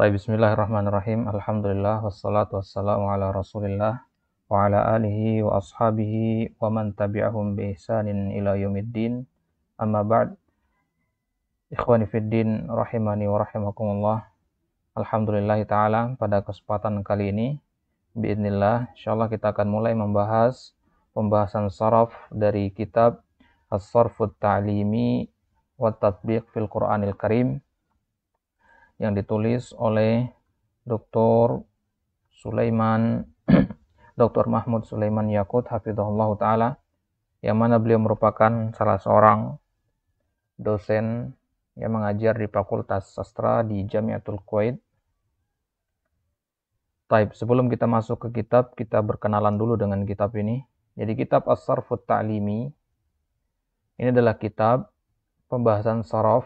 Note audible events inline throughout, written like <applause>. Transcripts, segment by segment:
Baik, bismillahirrahmanirrahim. Alhamdulillah, wassalatu wassalamu ala rasulillah wa ala alihi wa ashabihi wa man tabi'ahum bi ihsanin ila yaumiddin. Amma ba'd. Ikhwani fid din rahimani wa rahimakumullah. Alhamdulillah taala pada kesempatan kali ini biidznillah insyaallah kita akan mulai membahas pembahasan saraf dari kitab As-Sarfut Ta'limi wa Tatbiq fil Qur'anil Karim yang ditulis oleh Dr. Sulaiman <clears throat> Dr. Mahmud Sulaiman Yakut hafizahullah taala yang mana beliau merupakan salah seorang dosen yang mengajar di Fakultas Sastra di Jamiatul Kuwait. Taib, sebelum kita masuk ke kitab, kita berkenalan dulu dengan kitab ini. Jadi kitab As-Sarfut Ta'limi ini adalah kitab pembahasan saraf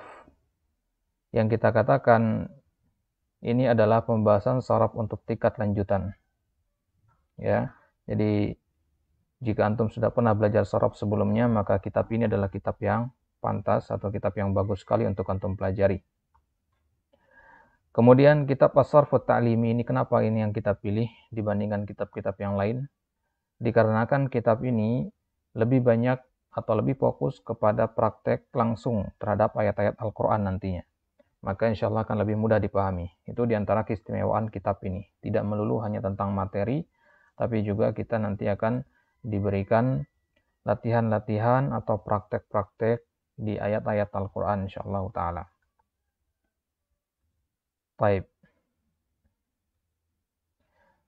yang kita katakan ini adalah pembahasan sorab untuk tingkat lanjutan. Ya, jadi jika antum sudah pernah belajar sorab sebelumnya, maka kitab ini adalah kitab yang pantas atau kitab yang bagus sekali untuk antum pelajari. Kemudian kitab pasar sarfut Ta'limi ini kenapa ini yang kita pilih dibandingkan kitab-kitab yang lain? Dikarenakan kitab ini lebih banyak atau lebih fokus kepada praktek langsung terhadap ayat-ayat Al-Quran nantinya maka insya Allah akan lebih mudah dipahami. Itu diantara keistimewaan kitab ini. Tidak melulu hanya tentang materi, tapi juga kita nanti akan diberikan latihan-latihan atau praktek-praktek di ayat-ayat Al-Quran insya Allah ta'ala. Taib.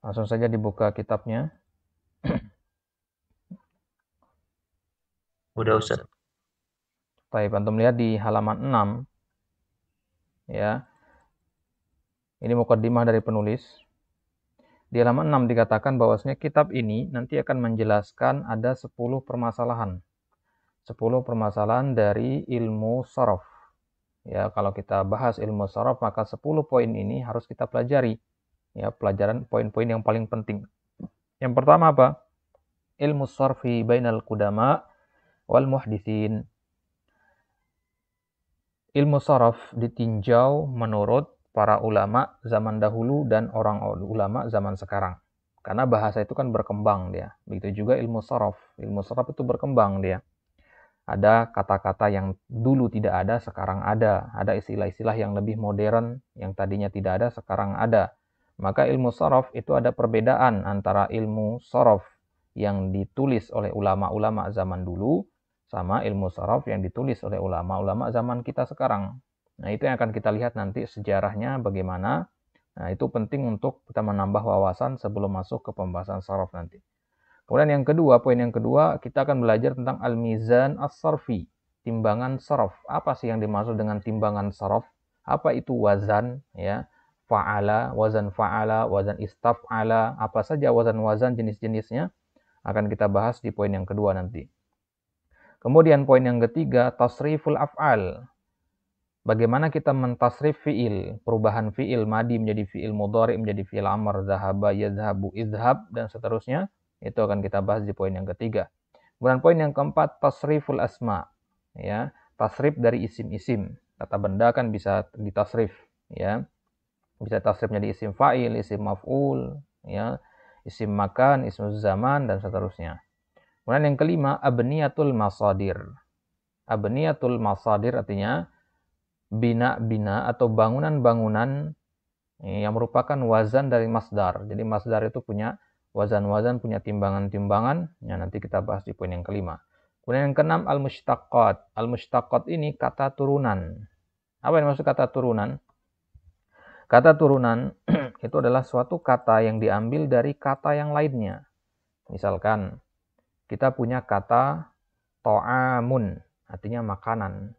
Langsung saja dibuka kitabnya. Udah Ustaz. Taib, antum lihat di halaman 6 ya ini mukadimah dari penulis di halaman 6 dikatakan bahwasanya kitab ini nanti akan menjelaskan ada 10 permasalahan 10 permasalahan dari ilmu sorof ya kalau kita bahas ilmu sorof maka 10 poin ini harus kita pelajari ya pelajaran poin-poin yang paling penting yang pertama apa ilmu sorfi bainal kudama wal muhdisin Ilmu saraf ditinjau menurut para ulama zaman dahulu dan orang ulama zaman sekarang. Karena bahasa itu kan berkembang dia. Begitu juga ilmu saraf. Ilmu saraf itu berkembang dia. Ada kata-kata yang dulu tidak ada, sekarang ada. Ada istilah-istilah yang lebih modern, yang tadinya tidak ada, sekarang ada. Maka ilmu saraf itu ada perbedaan antara ilmu saraf yang ditulis oleh ulama-ulama zaman dulu sama ilmu saraf yang ditulis oleh ulama-ulama zaman kita sekarang. Nah, itu yang akan kita lihat nanti sejarahnya bagaimana. Nah, itu penting untuk kita menambah wawasan sebelum masuk ke pembahasan saraf nanti. Kemudian yang kedua, poin yang kedua, kita akan belajar tentang al-mizan as-sarfi, timbangan saraf. Apa sih yang dimaksud dengan timbangan saraf? Apa itu wazan, ya? Fa'ala, wazan fa'ala, wazan istaf'ala, apa saja wazan-wazan jenis-jenisnya akan kita bahas di poin yang kedua nanti. Kemudian poin yang ketiga, tasriful af'al. Bagaimana kita mentasrif fi'il, perubahan fi'il madi menjadi fi'il mudhari menjadi fi'il amr, zahaba, yadhabu, idhab dan seterusnya. Itu akan kita bahas di poin yang ketiga. Kemudian poin yang keempat, tasriful asma. Ya, tasrif dari isim-isim. Kata benda kan bisa ditasrif, ya. Bisa tasrif menjadi isim fa'il, isim maf'ul, ya, isim makan, isim zaman dan seterusnya. Kemudian yang kelima, abniyatul masadir. Abniyatul masadir artinya bina-bina atau bangunan-bangunan eh, yang merupakan wazan dari masdar. Jadi masdar itu punya wazan-wazan, punya timbangan-timbangan. Ya, nanti kita bahas di poin yang kelima. Kemudian yang keenam, al-mushtaqat. Al-mushtaqat ini kata turunan. Apa yang maksud kata turunan? Kata turunan <clears throat> itu adalah suatu kata yang diambil dari kata yang lainnya. Misalkan, kita punya kata to'amun, artinya makanan.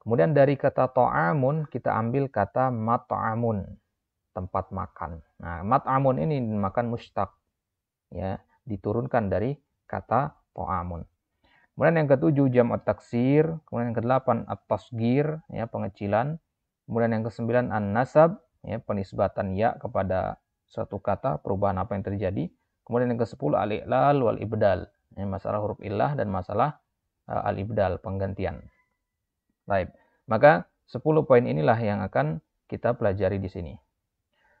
Kemudian dari kata to'amun kita ambil kata mat'amun, tempat makan. Nah, mat'amun ini makan mustaq. Ya, diturunkan dari kata to'amun. Kemudian yang ketujuh jam taksir, kemudian yang kedelapan at-tasgir, ya pengecilan. Kemudian yang kesembilan an-nasab, ya penisbatan ya kepada suatu kata, perubahan apa yang terjadi. Kemudian yang ke-10 al-i'lal wal ibdal. Ini masalah huruf illah dan masalah uh, al-ibdal penggantian. Baik. Maka 10 poin inilah yang akan kita pelajari di sini.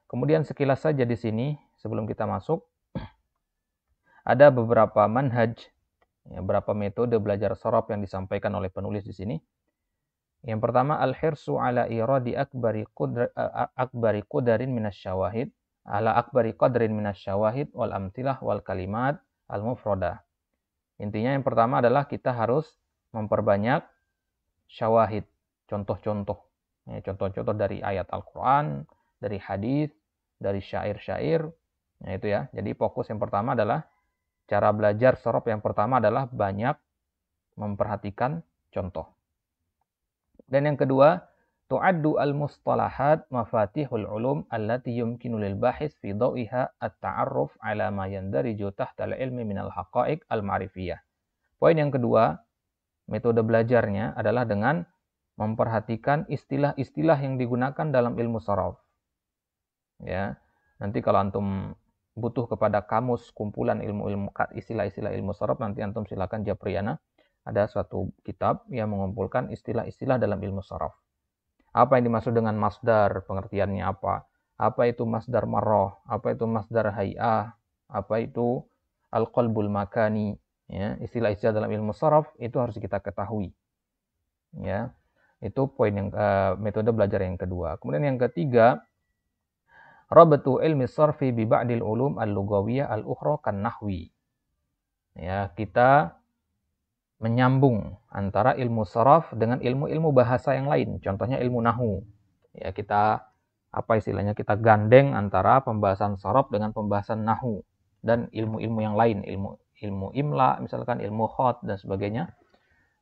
Kemudian sekilas saja di sini sebelum kita masuk <clears throat> ada beberapa manhaj, ya, beberapa metode belajar sorop yang disampaikan oleh penulis di sini. Yang pertama al-hirsu ala iradi akbari, kudra, uh, akbari kudarin minas syawahid ala akbari qadrin syawahid wal amtilah wal kalimat al mufroda. Intinya yang pertama adalah kita harus memperbanyak syawahid, contoh-contoh. Ya, contoh-contoh dari ayat Al-Quran, dari hadis, dari syair-syair. Nah itu ya. Jadi fokus yang pertama adalah cara belajar sorop yang pertama adalah banyak memperhatikan contoh. Dan yang kedua, Tu'addu al-mustalahat mafatihul ulum allati yumkinu lil bahis fi dawiha at-ta'arruf ala ma yandariju tahta ilmi minal haqa'iq al-ma'rifiyah. Poin yang kedua, metode belajarnya adalah dengan memperhatikan istilah-istilah yang digunakan dalam ilmu saraf. Ya. Nanti kalau antum butuh kepada kamus kumpulan ilmu-ilmu istilah-istilah ilmu saraf nanti antum silakan Japriana ada suatu kitab yang mengumpulkan istilah-istilah dalam ilmu saraf. Apa yang dimaksud dengan masdar? Pengertiannya apa? Apa itu masdar marroh? Apa itu masdar hia Apa itu al-qalbul makani? Ya, istilah-istilah dalam ilmu saraf itu harus kita ketahui. Ya. Itu poin yang uh, metode belajar yang kedua. Kemudian yang ketiga, rabatu ilmi sarfi bi ba'dil ulum al-lugawiyah al-ukhra kan nahwi. Ya, kita menyambung antara ilmu sorof dengan ilmu-ilmu bahasa yang lain. Contohnya ilmu nahu. Ya, kita apa istilahnya kita gandeng antara pembahasan sorof dengan pembahasan nahu dan ilmu-ilmu yang lain, ilmu ilmu imla, misalkan ilmu khot dan sebagainya.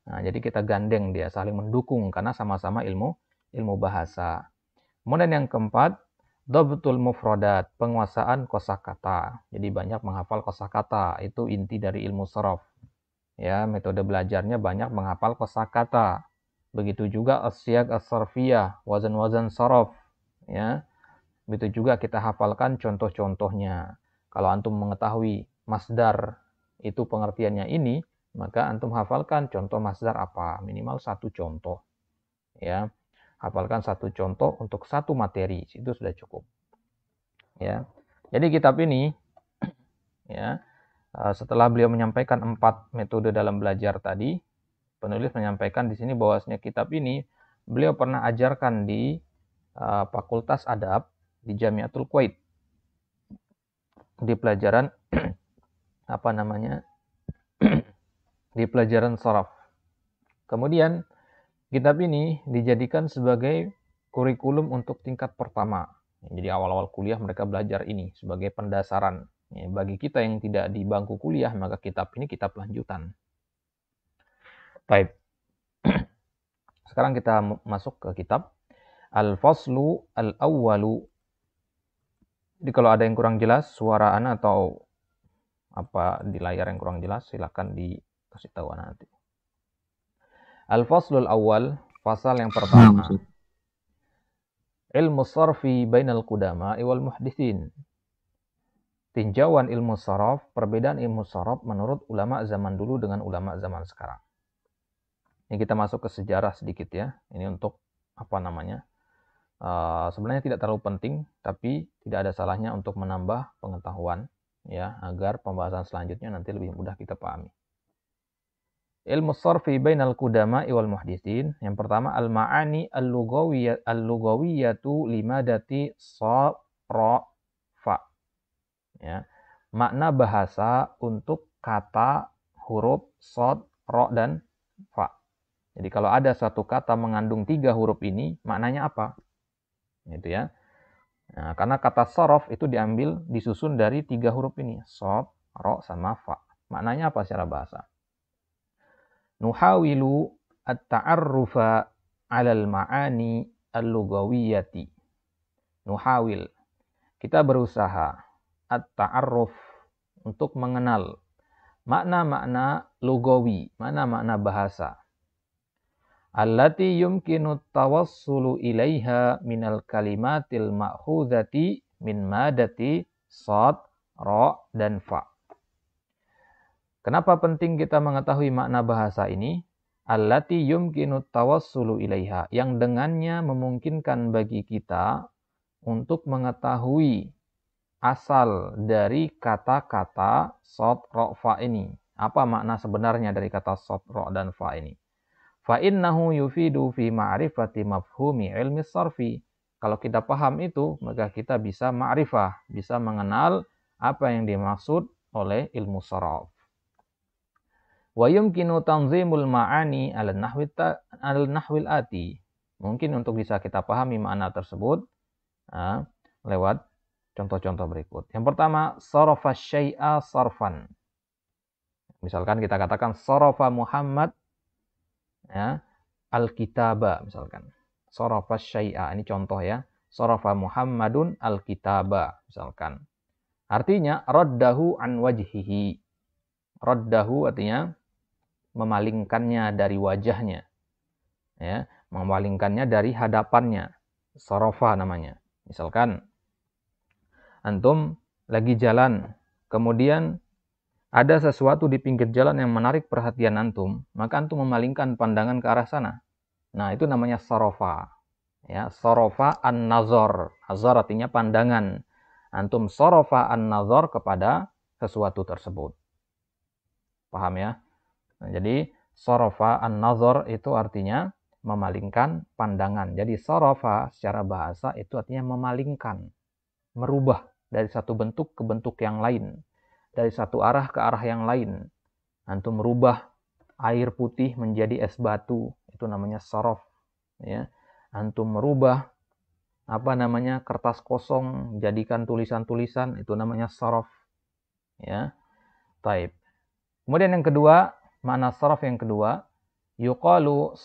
Nah, jadi kita gandeng dia saling mendukung karena sama-sama ilmu ilmu bahasa. Kemudian yang keempat, Dobtul mufrodat, penguasaan kosakata. Jadi banyak menghafal kosakata, itu inti dari ilmu sorof. Ya, metode belajarnya banyak menghafal kosakata. Begitu juga asyag asarfiyah, wazan-wazan sorof. Ya, begitu juga kita hafalkan contoh-contohnya. Kalau antum mengetahui masdar itu pengertiannya ini, maka antum hafalkan contoh masdar apa minimal satu contoh ya hafalkan satu contoh untuk satu materi itu sudah cukup ya jadi kitab ini <clears throat> ya Eh, setelah beliau menyampaikan empat metode dalam belajar tadi, penulis menyampaikan di sini bahwasanya kitab ini beliau pernah ajarkan di eh, Fakultas Adab di Jamiatul Kuwait di pelajaran <clears throat> apa namanya <clears throat> di pelajaran saraf. Kemudian kitab ini dijadikan sebagai kurikulum untuk tingkat pertama. Jadi awal-awal kuliah mereka belajar ini sebagai pendasaran Ya, bagi kita yang tidak di bangku kuliah, maka kitab ini kitab lanjutan. Baik. <clears throat> Sekarang kita masuk ke kitab Al-Faslu Al-Awwalu. Jadi kalau ada yang kurang jelas suara anak atau apa di layar yang kurang jelas silahkan dikasih tahu anak nanti. Al-Faslul awwal pasal yang pertama. Nah, Ilmu sarfi bainal kudama iwal muhdisin tinjauan ilmu sorof, perbedaan ilmu sorof menurut ulama zaman dulu dengan ulama zaman sekarang. Ini kita masuk ke sejarah sedikit ya. Ini untuk apa namanya? Uh, sebenarnya tidak terlalu penting, tapi tidak ada salahnya untuk menambah pengetahuan ya agar pembahasan selanjutnya nanti lebih mudah kita pahami. Ilmu sarfi bainal kudama iwal muhdisin. Yang pertama al-ma'ani al lugawiyatu lima dati ra ya. Makna bahasa untuk kata, huruf, sod, ro, dan fa. Jadi kalau ada satu kata mengandung tiga huruf ini, maknanya apa? Gitu ya. Nah, karena kata sorof itu diambil, disusun dari tiga huruf ini. sod ro, sama fa. Maknanya apa secara bahasa? Nuhawilu at-ta'arrufa alal ma'ani al-lugawiyati. Nuhawil. Kita berusaha at-ta'arruf untuk mengenal makna-makna lugawi, makna-makna bahasa. Allati yumkinu tawassulu ilaiha minal kalimatil ma'khudhati min madati sad, ra, dan fa. Kenapa penting kita mengetahui makna bahasa ini? Allati yumkinu tawassulu ilaiha yang dengannya memungkinkan bagi kita untuk mengetahui asal dari kata-kata sod ro fa ini. Apa makna sebenarnya dari kata sod ro dan fa ini? Fa innahu yufidu fi ma'rifati mafhumi ilmi sarfi. Kalau kita paham itu, maka kita bisa ma'rifah, bisa mengenal apa yang dimaksud oleh ilmu sarf. Wa yumkinu tanzimul ma'ani al nahwil ati. Mungkin untuk bisa kita pahami makna tersebut ah, lewat contoh-contoh berikut. Yang pertama, sorofa syai'a sorfan. Misalkan kita katakan sorofa Muhammad ya, al-kitaba misalkan. Sorofa syai'a ini contoh ya. Sorofa Muhammadun al-kitaba misalkan. Artinya roddahu an wajhihi. Roddahu artinya memalingkannya dari wajahnya. Ya, memalingkannya dari hadapannya. Sorofa namanya. Misalkan antum lagi jalan, kemudian ada sesuatu di pinggir jalan yang menarik perhatian antum, maka antum memalingkan pandangan ke arah sana. Nah, itu namanya sorofa. Ya, sorofa an-nazar. Azor artinya pandangan. Antum sorofa an-nazar kepada sesuatu tersebut. Paham ya? Nah, jadi, sorofa an-nazar itu artinya memalingkan pandangan. Jadi sorofa secara bahasa itu artinya memalingkan, merubah dari satu bentuk ke bentuk yang lain, dari satu arah ke arah yang lain. Antum merubah air putih menjadi es batu, itu namanya sorof. Ya. Antum merubah apa namanya kertas kosong jadikan tulisan-tulisan itu namanya sorof. Ya. Taib. Kemudian yang kedua, mana sorof yang kedua, yuqalu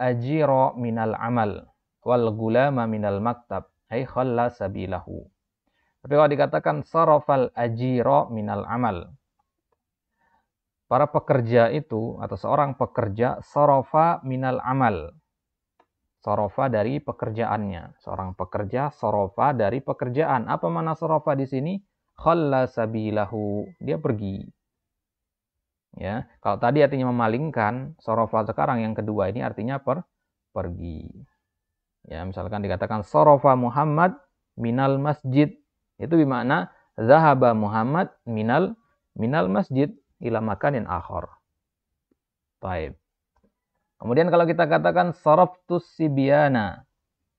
ajiro min al amal wal gulama al maktab ay khalla sabilahu tapi kalau dikatakan sarafal ajiro minal amal. Para pekerja itu atau seorang pekerja sarafa minal amal. Sorofa dari pekerjaannya. Seorang pekerja sorofa dari pekerjaan. Apa mana sorofa di sini? sabilahu. Dia pergi. Ya, kalau tadi artinya memalingkan, sorofa sekarang yang kedua ini artinya per pergi. Ya, misalkan dikatakan sorofa Muhammad minal masjid itu bermakna zahaba Muhammad minal minal masjid ila makanin akhor. Baik. Kemudian kalau kita katakan saraftus sibiana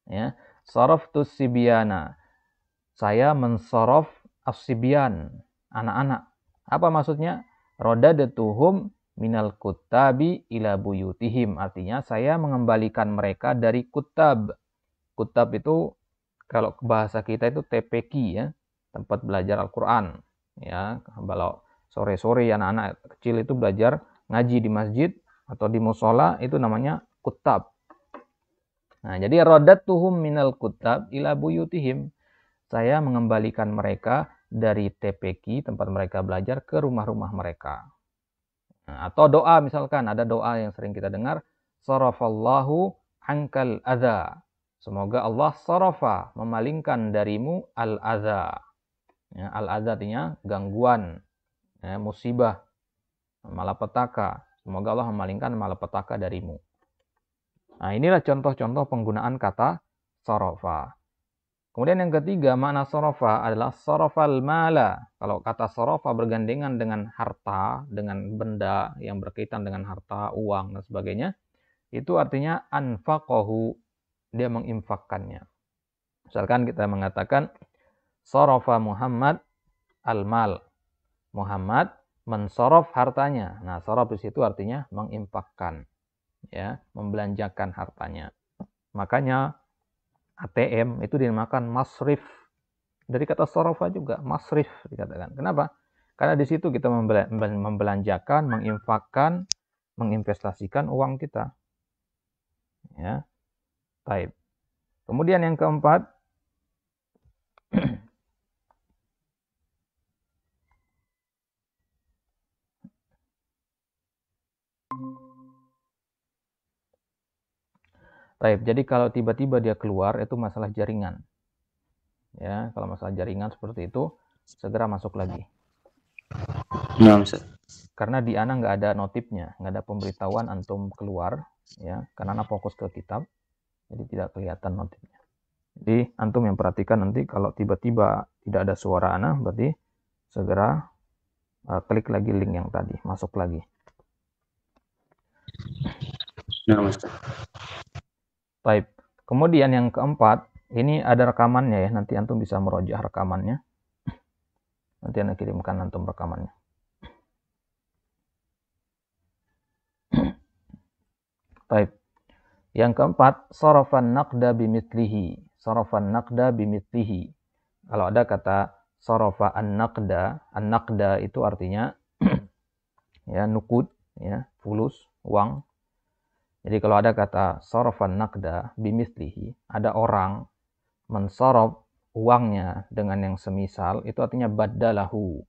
ya, saraftus sibiana. Saya mensorof asibian, anak-anak. Apa maksudnya? Roda detuhum minal kutabi ila buyutihim. Artinya saya mengembalikan mereka dari kutab. Kutab itu kalau bahasa kita itu TPQ ya, tempat belajar Al-Qur'an ya. Kalau sore-sore anak-anak kecil itu belajar ngaji di masjid atau di musola itu namanya kutab. Nah, jadi tuhum minal kutab ila buyutihim. Saya mengembalikan mereka dari TPQ tempat mereka belajar ke rumah-rumah mereka. Nah, atau doa misalkan ada doa yang sering kita dengar, sarafallahu angkal adza. Semoga Allah sarafa memalingkan darimu al adha Ya, al adha artinya gangguan, ya, musibah, malapetaka. Semoga Allah memalingkan malapetaka darimu. Nah, inilah contoh-contoh penggunaan kata sarafa. Kemudian yang ketiga, makna sarafa adalah sarafal mala. Kalau kata sarafa bergandengan dengan harta, dengan benda yang berkaitan dengan harta, uang, dan sebagainya, itu artinya anfaqahu dia menginfakkannya. Misalkan kita mengatakan sorofa Muhammad al-mal. Muhammad mensorof hartanya. Nah, sorof di situ artinya menginfakkan, ya, membelanjakan hartanya. Makanya ATM itu dinamakan masrif. Dari kata sorofa juga masrif dikatakan. Kenapa? Karena di situ kita membelanjakan, menginfakkan, menginvestasikan uang kita. Ya, Taib. Kemudian yang keempat <clears throat> Taib. Jadi kalau tiba-tiba dia keluar itu masalah jaringan. Ya, kalau masalah jaringan seperti itu segera masuk lagi. Nah, Karena di Ana nggak ada notifnya, nggak ada pemberitahuan antum keluar, ya. Karena Ana fokus ke kitab. Jadi tidak kelihatan notifnya. Jadi antum yang perhatikan nanti kalau tiba-tiba tidak ada suara anak, berarti segera uh, klik lagi link yang tadi, masuk lagi. Nah, Mas. Type. Kemudian yang keempat, ini ada rekamannya ya, nanti antum bisa merojah rekamannya. Nanti anda kirimkan antum rekamannya. Type. Yang keempat, sorofan nakda bimitlihi. Sorofan nakda bimitlihi. Kalau ada kata sorofa an-naqda, an-naqda itu artinya <clears throat> ya nukud, ya, fulus, uang. Jadi kalau ada kata sorofan nakda bimitlihi, ada orang mensorof uangnya dengan yang semisal, itu artinya badalahu,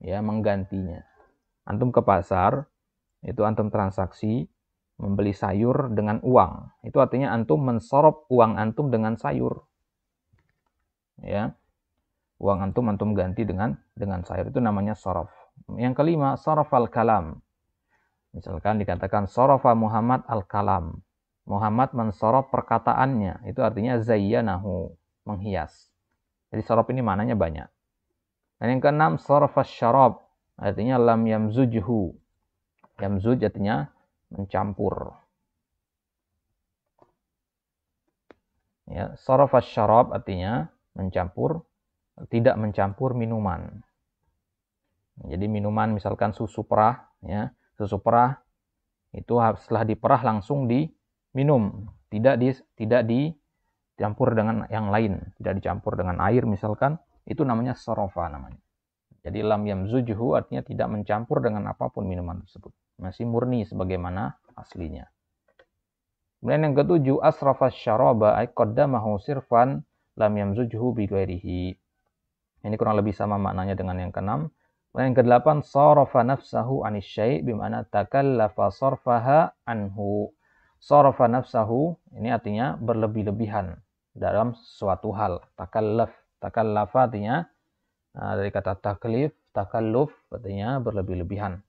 ya, menggantinya. Antum ke pasar, itu antum transaksi, membeli sayur dengan uang. Itu artinya antum mensorop uang antum dengan sayur. Ya. Uang antum antum ganti dengan dengan sayur itu namanya sorof. Yang kelima, sorof al-kalam. Misalkan dikatakan sorofa Muhammad al-kalam. Muhammad mensorof perkataannya. Itu artinya zayyanahu, menghias. Jadi sorof ini mananya banyak. Dan yang keenam, sorof syarab. Artinya lam yamzujhu. Yamzuj artinya mencampur. Ya, saraf syarab artinya mencampur, tidak mencampur minuman. Jadi minuman misalkan susu perah, ya, susu perah itu setelah diperah langsung diminum, tidak di, tidak dicampur dengan yang lain, tidak dicampur dengan air misalkan, itu namanya sorofa namanya. Jadi lam zujuhu artinya tidak mencampur dengan apapun minuman tersebut masih murni sebagaimana aslinya. Kemudian yang ketujuh asrafa syaraba ay qaddamahu sirfan lam yamzujhu bi Ini kurang lebih sama maknanya dengan yang keenam. Kemudian yang kedelapan sarafa nafsahu anis syai' bimana takallafa sarfaha anhu. Sarafa nafsahu ini artinya berlebih-lebihan dalam suatu hal. Takallaf, takallafa artinya ah, dari kata taklif, takalluf artinya berlebih-lebihan.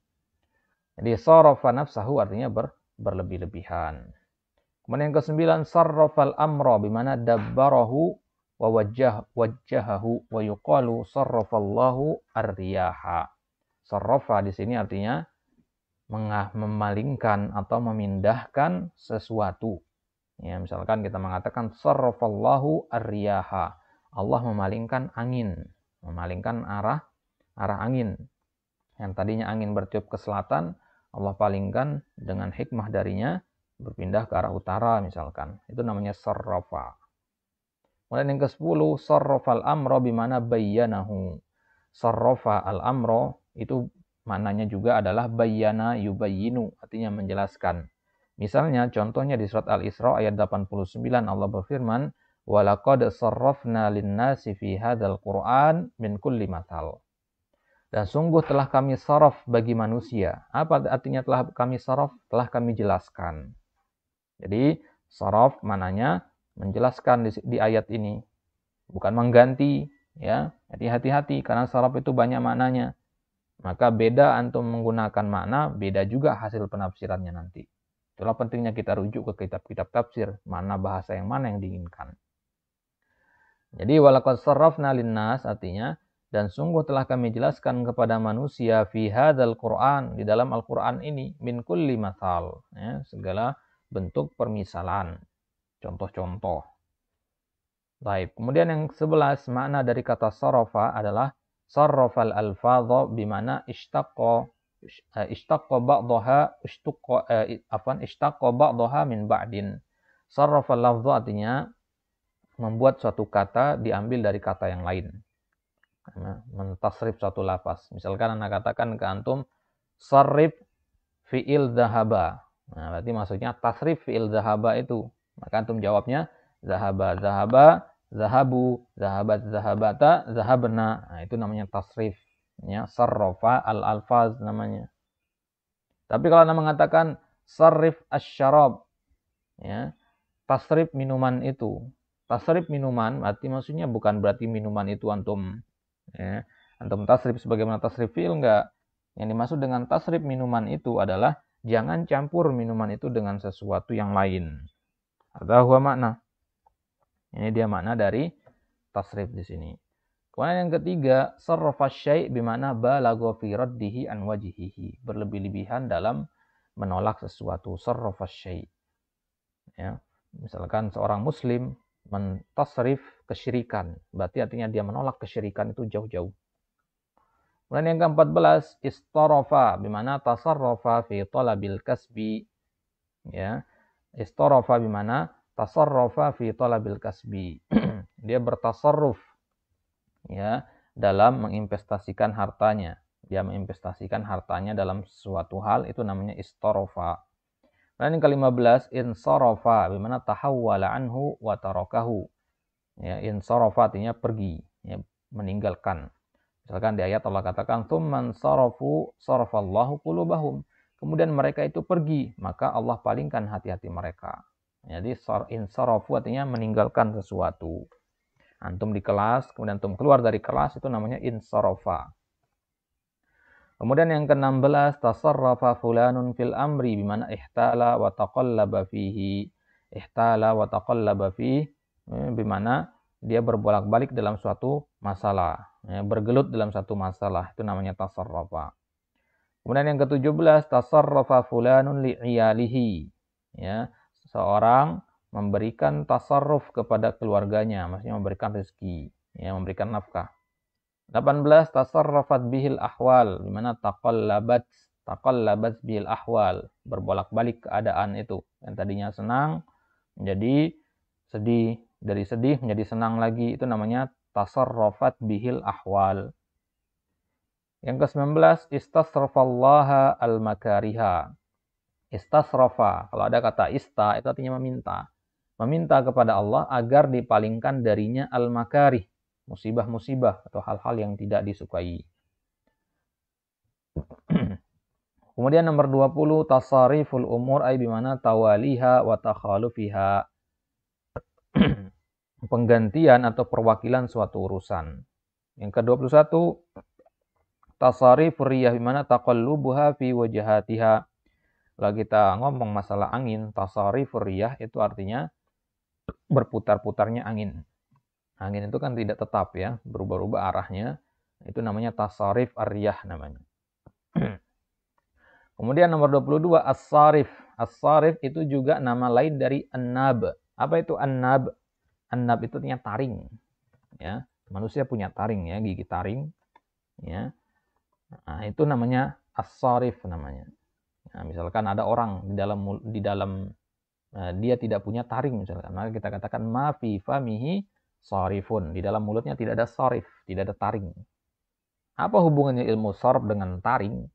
Jadi sarafa nafsahu artinya ber, berlebih-lebihan. Kemudian yang kesembilan sarrafal amra bimana dabbarahu wa wajjah, wajjahahu wa yuqalu sarrafallahu ar-riyaha. Sarrafa di sini artinya mengah, memalingkan atau memindahkan sesuatu. Ya, misalkan kita mengatakan sarrafallahu ar-riyaha. Allah memalingkan angin, memalingkan arah arah angin. Yang tadinya angin bertiup ke selatan, Allah palingkan dengan hikmah darinya berpindah ke arah utara misalkan. Itu namanya sarrafa. Kemudian yang ke-10, al amro bimana bayyanahu. Sarrafa al-amro itu maknanya juga adalah bayyana yubayyinu, artinya menjelaskan. Misalnya contohnya di surat Al-Isra ayat 89 Allah berfirman, "Walaqad sarrafna lin-nasi fi hadzal Qur'an min kulli mathal." Dan sungguh telah kami sorof bagi manusia. Apa artinya telah kami sorof? Telah kami jelaskan. Jadi sorof mananya menjelaskan di, di ayat ini. Bukan mengganti. ya. Jadi hati-hati karena sorof itu banyak maknanya. Maka beda antum menggunakan makna, beda juga hasil penafsirannya nanti. Itulah pentingnya kita rujuk ke kitab-kitab tafsir, mana bahasa yang mana yang diinginkan. Jadi walakad sarrafna linnas artinya dan sungguh telah kami jelaskan kepada manusia fi hadzal Qur'an di dalam Al-Qur'an ini min kulli mathal ya, segala bentuk permisalan contoh-contoh Baik, kemudian yang sebelas makna dari kata sarafa adalah sarrafal alfadha bimana ishtaqqa eh, ishtaqqa ba'daha ishtaqqa eh, afan ishtaqqa ba'daha min ba'din. Sarrafal lafdha artinya membuat suatu kata diambil dari kata yang lain mentasrif satu lapas. Misalkan anak katakan ke antum sarif fi'il zahaba. Nah, berarti maksudnya tasrif fi'il zahaba itu. Maka antum jawabnya zahaba zahaba zahabu zahabat zahabata zahabna. Nah, itu namanya tasrif ya sarrofa al alfaz namanya. Tapi kalau anda mengatakan sarif asyarab ya tasrif minuman itu. Tasrif minuman berarti maksudnya bukan berarti minuman itu antum ya antum tasrif sebagaimana tasrif fiil enggak yang dimaksud dengan tasrif minuman itu adalah jangan campur minuman itu dengan sesuatu yang lain atau huwa makna ini dia makna dari tasrif di sini kemudian yang ketiga sarrafa syai' bimana balagha fi raddihi an wajihihi berlebih-lebihan dalam menolak sesuatu sarrafa syai' ya misalkan seorang muslim mentasrif kesyirikan. Berarti artinya dia menolak kesyirikan itu jauh-jauh. Kemudian yang ke-14, istorofa, bimana tasarrofa fi talabil kasbi. Ya, istorofa bimana tasarrofa fi talabil kasbi. <clears throat> dia bertasarruf ya dalam menginvestasikan hartanya. Dia menginvestasikan hartanya dalam suatu hal itu namanya istorofa. Nah, yang ke-15 insarafa bagaimana tahawwala anhu wa tarokahu. Ya, sorofa artinya pergi, ya, meninggalkan. Misalkan di ayat Allah katakan Thumman sorofu sorofallahu kulubahum. Kemudian mereka itu pergi, maka Allah palingkan hati-hati mereka. Jadi insarafu artinya meninggalkan sesuatu. Antum di kelas, kemudian antum keluar dari kelas itu namanya sorofa. Kemudian yang ke-16 tasarrafa fulanun fil amri bimana ihtala wa taqallaba fihi. Ihtala wa taqallaba fihi eh, bimana dia berbolak-balik dalam suatu masalah, eh, bergelut dalam satu masalah. Itu namanya tasarrafa. Kemudian yang ke-17 tasarrafa fulanun li'iyalihi. Ya, seorang memberikan tasarruf kepada keluarganya, maksudnya memberikan rezeki, ya, memberikan nafkah. 18 tasarrafat bihil ahwal di mana taqallabat taqallabat bihil ahwal berbolak-balik keadaan itu yang tadinya senang menjadi sedih dari sedih menjadi senang lagi itu namanya tasarrafat bihil ahwal yang ke-19 istasrafallaha al-makariha istasrafa kalau ada kata ista itu artinya meminta meminta kepada Allah agar dipalingkan darinya al-makarih musibah-musibah atau hal-hal yang tidak disukai. <clears throat> Kemudian nomor 20 tasariful umur ay bimana tawaliha wa takhalufiha. <clears throat> Penggantian atau perwakilan suatu urusan. Yang ke-21 tasarif riyah bimana taqallubuha fi wajahatiha. Kalau kita ngomong masalah angin, tasarif riyah itu artinya berputar-putarnya angin. Angin itu kan tidak tetap ya, berubah-ubah arahnya. Itu namanya tasarif aryah namanya. <clears throat> Kemudian nomor 22 as-sarif. As-sarif itu juga nama lain dari an Apa itu an-nab? itu artinya taring. Ya, manusia punya taring ya, gigi taring. Ya. Nah, itu namanya as namanya. Nah, misalkan ada orang di dalam di dalam eh, dia tidak punya taring misalkan, maka kita katakan ma'fi fi famihi Sorifun. Di dalam mulutnya tidak ada sorif, tidak ada taring. Apa hubungannya ilmu sorb dengan taring?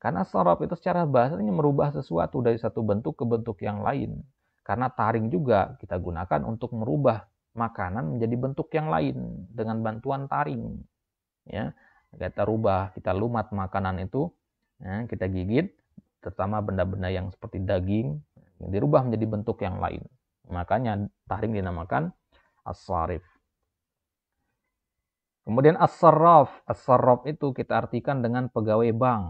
Karena sorb itu secara bahasanya merubah sesuatu dari satu bentuk ke bentuk yang lain. Karena taring juga kita gunakan untuk merubah makanan menjadi bentuk yang lain dengan bantuan taring. Ya, kita rubah, kita lumat makanan itu, ya, kita gigit, terutama benda-benda yang seperti daging, dirubah menjadi bentuk yang lain. Makanya taring dinamakan as-sarif. Kemudian as-sarraf, as-sarraf itu kita artikan dengan pegawai bank.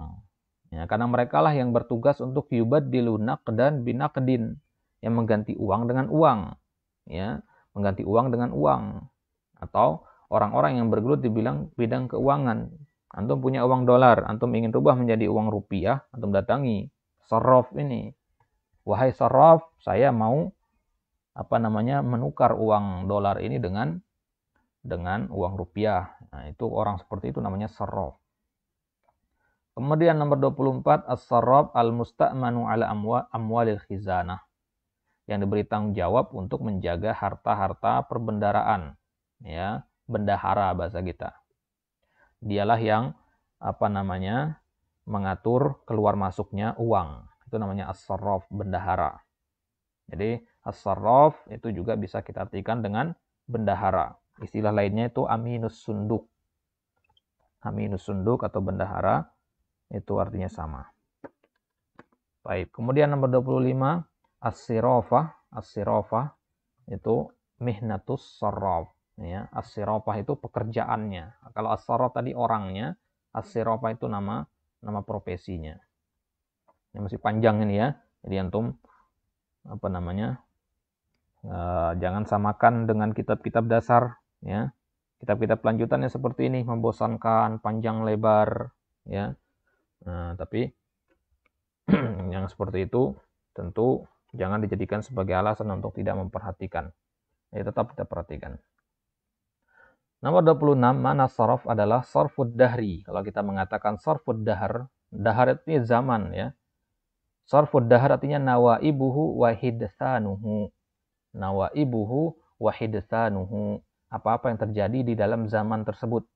Ya, karena mereka lah yang bertugas untuk yubad lunak dan binakdin yang mengganti uang dengan uang. Ya, mengganti uang dengan uang atau orang-orang yang bergelut dibilang bidang keuangan. Antum punya uang dolar, antum ingin rubah menjadi uang rupiah, antum datangi sarraf ini. Wahai sarraf, saya mau apa namanya menukar uang dolar ini dengan dengan uang rupiah. Nah, itu orang seperti itu namanya sarraf. Kemudian nomor 24 as-sarraf al-musta'manu ala amwa, amwalil khizanah yang diberi tanggung jawab untuk menjaga harta-harta perbendaraan ya, bendahara bahasa kita. Dialah yang apa namanya? mengatur keluar masuknya uang. Itu namanya as-sarraf bendahara. Jadi as itu juga bisa kita artikan dengan bendahara. Istilah lainnya itu aminus sunduk. Aminus sunduk atau bendahara itu artinya sama. Baik, kemudian nomor 25 as-sirafah. As-sirafah itu mihnatus sarraf ya. as itu pekerjaannya. Kalau as tadi orangnya, as itu nama nama profesinya. Ini masih panjang ini ya. Jadi antum apa namanya Eh, jangan samakan dengan kitab-kitab dasar ya. Kitab-kitab yang seperti ini membosankan, panjang lebar ya. Nah, tapi <clears throat> yang seperti itu tentu jangan dijadikan sebagai alasan untuk tidak memperhatikan. Ya, tetap kita perhatikan. Nomor 26, mana sorof adalah sarfud dahri. Kalau kita mengatakan sarfud dahar, dahar itu zaman ya. Sarfud dahar artinya nawaibuhu wahidthanuhu. Nawa ibuhu wahidthanuhu apa-apa yang terjadi di dalam zaman tersebut.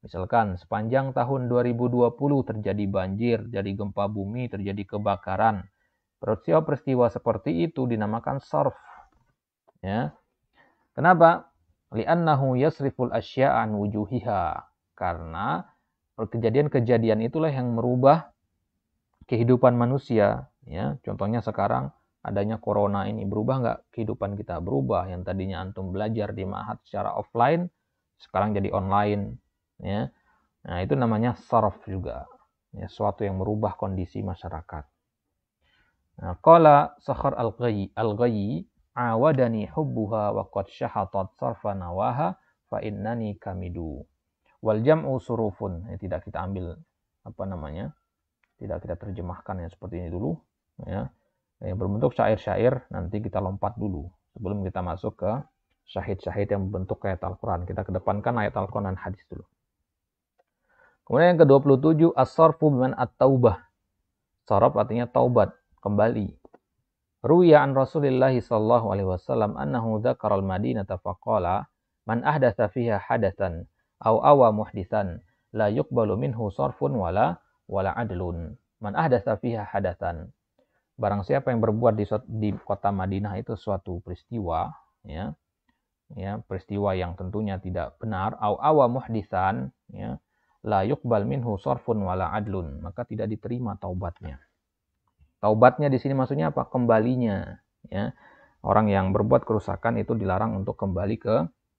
Misalkan sepanjang tahun 2020 terjadi banjir, jadi gempa bumi, terjadi kebakaran. Peristiwa-peristiwa seperti itu dinamakan sarf. Ya. Kenapa? Li'annahu yasriful asya'an wujuhiha. Karena kejadian-kejadian itulah yang merubah kehidupan manusia. Ya. Contohnya sekarang adanya corona ini berubah nggak kehidupan kita berubah yang tadinya antum belajar di mahat secara offline sekarang jadi online ya nah itu namanya sarf juga ya suatu yang merubah kondisi masyarakat nah sahar al-ghayyi al-ghayyi awadani hubbuha wa qad syahatat sarfa nawaha fa innani kamidu wal jam'u surufun ya, tidak kita ambil apa namanya tidak kita terjemahkan ya seperti ini dulu ya yang berbentuk syair-syair nanti kita lompat dulu sebelum kita masuk ke syahid-syahid yang berbentuk ayat Al-Quran. Kita kedepankan ayat Al-Quran dan hadis dulu. Kemudian yang ke-27, As-Sarfu biman at-taubah. Saraf artinya taubat, kembali. Ruya an Rasulillah sallallahu alaihi wasallam annahu dzakara al-Madinata faqala man ahdatsa fiha hadatsan aw awa muhdisan la yuqbalu minhu sarfun wala wala adlun. Man ahdatsa fiha hadatsan barang siapa yang berbuat di, di kota Madinah itu suatu peristiwa ya ya peristiwa yang tentunya tidak benar au awa muhdisan ya la yuqbal minhu sorfun wala adlun maka tidak diterima taubatnya taubatnya di sini maksudnya apa kembalinya ya orang yang berbuat kerusakan itu dilarang untuk kembali ke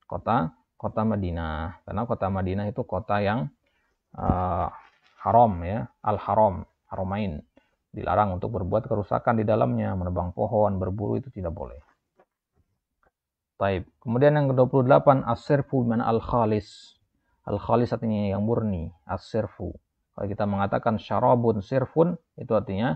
kota kota Madinah karena kota Madinah itu kota yang uh, haram ya al haram haramain dilarang untuk berbuat kerusakan di dalamnya, menebang pohon, berburu itu tidak boleh. Taib. Kemudian yang ke-28 asirfu man al-khalis. Al-khalis artinya yang murni, asirfu. Kalau kita mengatakan syarabun sirfun itu artinya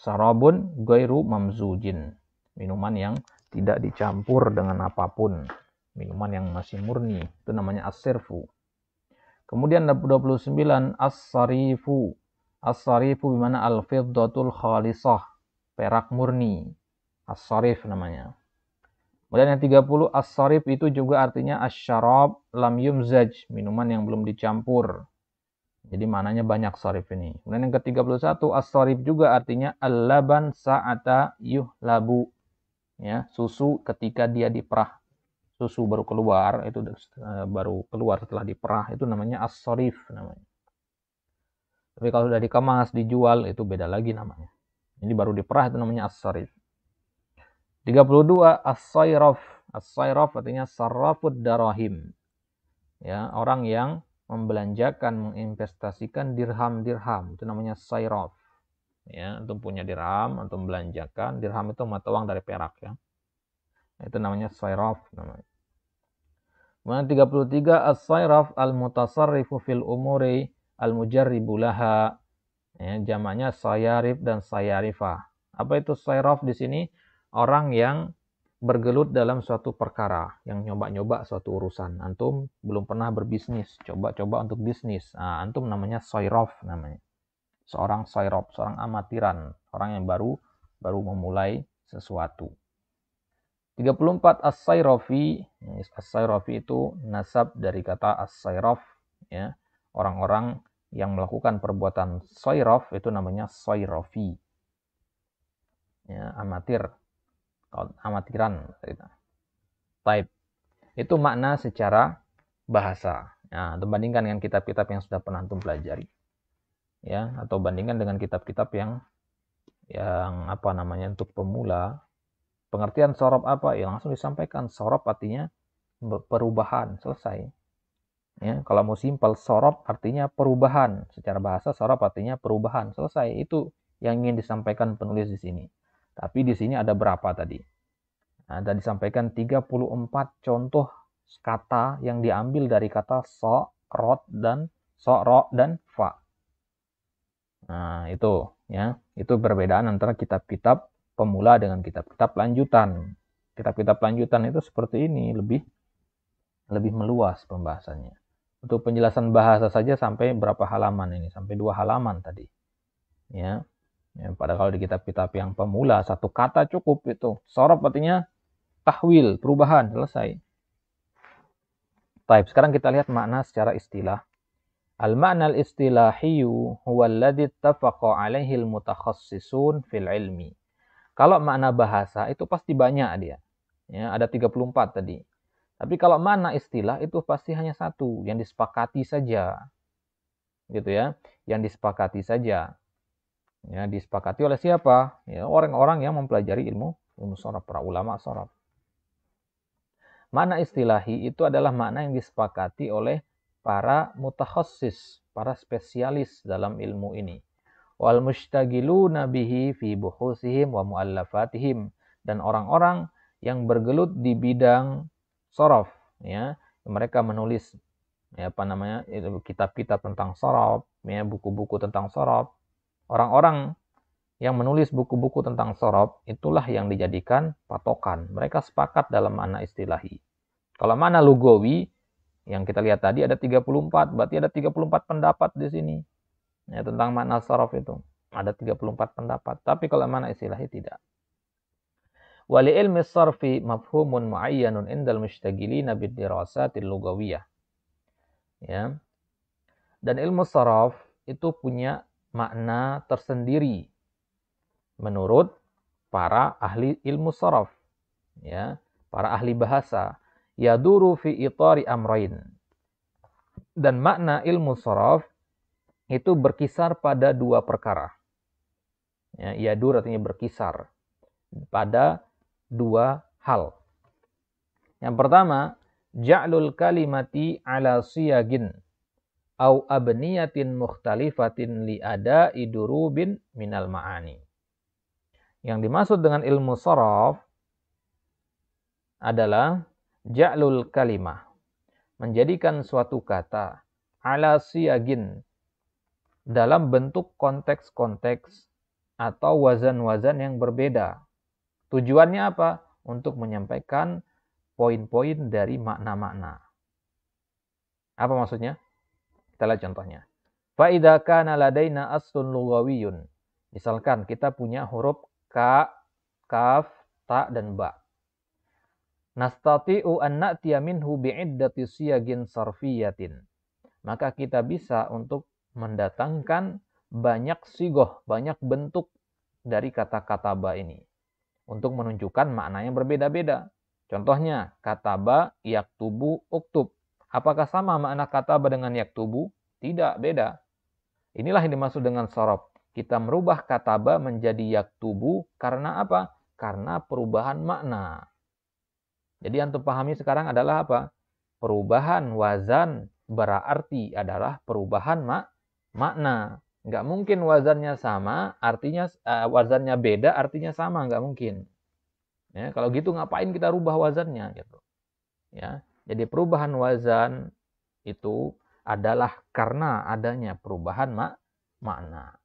syarabun gairu mamzujin. Minuman yang tidak dicampur dengan apapun. Minuman yang masih murni itu namanya asirfu. Kemudian 29 as-sarifu. As-sarifu bimana al-fiddatul khalisah. Perak murni. As-sarif namanya. Kemudian yang 30 as-sarif itu juga artinya as-syarab lam yumzaj, minuman yang belum dicampur. Jadi mananya banyak sarif ini. Kemudian yang ke-31 as-sarif juga artinya al-laban sa'ata labu Ya, susu ketika dia diperah. Susu baru keluar itu eh, baru keluar setelah diperah itu namanya as-sarif namanya. Tapi kalau sudah dikemas, dijual itu beda lagi namanya. Ini baru diperah itu namanya as-sarif. 32 as-sayraf. As-sayraf artinya sarrafud darahim. Ya, orang yang membelanjakan, menginvestasikan dirham-dirham. Itu namanya sayraf. Ya, untuk punya dirham, untuk membelanjakan. Dirham itu mata uang dari perak ya. Itu namanya sayraf namanya. Kemudian 33 as-sayraf al-mutasarrifu fil umuri al-mujarribu laha ya, jamaknya sayarif dan sayarifa. Apa itu sayarif di sini? Orang yang bergelut dalam suatu perkara, yang nyoba-nyoba suatu urusan. Antum belum pernah berbisnis, coba-coba untuk bisnis. Nah, antum namanya sayarif namanya. Seorang sayarif seorang amatiran, orang yang baru baru memulai sesuatu. 34 as empat as, -sayrafi. Ya, as -sayrafi itu nasab dari kata as-sayraf ya orang-orang yang melakukan perbuatan soirof itu namanya soirofi. Ya, amatir, amatiran. Type. Gitu. Itu makna secara bahasa. Nah, ya, itu bandingkan dengan kitab-kitab yang sudah pernah antum pelajari. Ya, atau bandingkan dengan kitab-kitab yang yang apa namanya untuk pemula. Pengertian sorop apa? Ya langsung disampaikan. Sorop artinya perubahan, selesai. Ya, kalau mau simpel, sorop artinya perubahan. Secara bahasa sorop artinya perubahan. Selesai. Itu yang ingin disampaikan penulis di sini. Tapi di sini ada berapa tadi? Nah, disampaikan 34 contoh kata yang diambil dari kata so, rot, dan so, ro, dan fa. Nah, itu ya. Itu perbedaan antara kitab-kitab pemula dengan kitab-kitab lanjutan. Kitab-kitab lanjutan itu seperti ini, lebih lebih meluas pembahasannya untuk penjelasan bahasa saja sampai berapa halaman ini sampai dua halaman tadi ya, ya pada kalau di kitab-kitab yang pemula satu kata cukup itu sorop artinya tahwil perubahan selesai Baik. Sekarang kita lihat makna secara istilah. Al-ma'na al-istilahiyu huwa alladhi ittafaqa alaihi al-mutakhassisun fil ilmi. Kalau makna bahasa itu pasti banyak dia. Ya, ada 34 tadi. Tapi kalau mana istilah itu pasti hanya satu yang disepakati saja. Gitu ya, yang disepakati saja. Ya, disepakati oleh siapa? Ya, orang-orang yang mempelajari ilmu ilmu sorab, para ulama sorab. Mana istilahi itu adalah makna yang disepakati oleh para mutakhassis, para spesialis dalam ilmu ini. Wal mustagilu nabihi fi buhusihim wa muallafatihim dan orang-orang yang bergelut di bidang sorof ya mereka menulis ya apa namanya itu kitab-kitab tentang sorof ya buku-buku tentang sorof orang-orang yang menulis buku-buku tentang sorof itulah yang dijadikan patokan mereka sepakat dalam mana istilahi kalau mana lugawi yang kita lihat tadi ada 34 berarti ada 34 pendapat di sini ya tentang makna sorof itu ada 34 pendapat tapi kalau mana istilahi tidak Wa ilmi sarfi mafhumun muayyanun indal mushtagilina Ya. Dan ilmu saraf itu punya makna tersendiri menurut para ahli ilmu saraf. Ya, para ahli bahasa yaduru fi itari amrain. Dan makna ilmu saraf itu berkisar pada dua perkara. Ya, yadur artinya berkisar pada dua hal. Yang pertama, ja'lul kalimati ala siyagin au abniyatin mukhtalifatin li ada idurubin minal ma'ani. Yang dimaksud dengan ilmu saraf adalah ja'lul kalimah. Menjadikan suatu kata ala siyagin dalam bentuk konteks-konteks atau wazan-wazan yang berbeda Tujuannya apa? Untuk menyampaikan poin-poin dari makna-makna. Apa maksudnya? Kita lihat contohnya. Fa'idaka naladaina aslun lugawiyun. Misalkan kita punya huruf ka, kaf, ta, dan ba. Nastati'u an na'tiya minhu bi'iddati siyagin sarfiyatin. Maka kita bisa untuk mendatangkan banyak sigoh, banyak bentuk dari kata-kata ba ini untuk menunjukkan makna yang berbeda-beda. Contohnya, kataba, yaktubu, uktub. Apakah sama makna kataba dengan yaktubu? Tidak, beda. Inilah yang dimaksud dengan sorob. Kita merubah kataba menjadi yaktubu karena apa? Karena perubahan makna. Jadi yang terpahami sekarang adalah apa? Perubahan wazan berarti adalah perubahan mak makna. Nggak mungkin wazannya sama, artinya uh, wazannya beda, artinya sama, nggak mungkin. Ya, kalau gitu ngapain kita rubah wazannya gitu. Ya. Jadi perubahan wazan itu adalah karena adanya perubahan mak makna.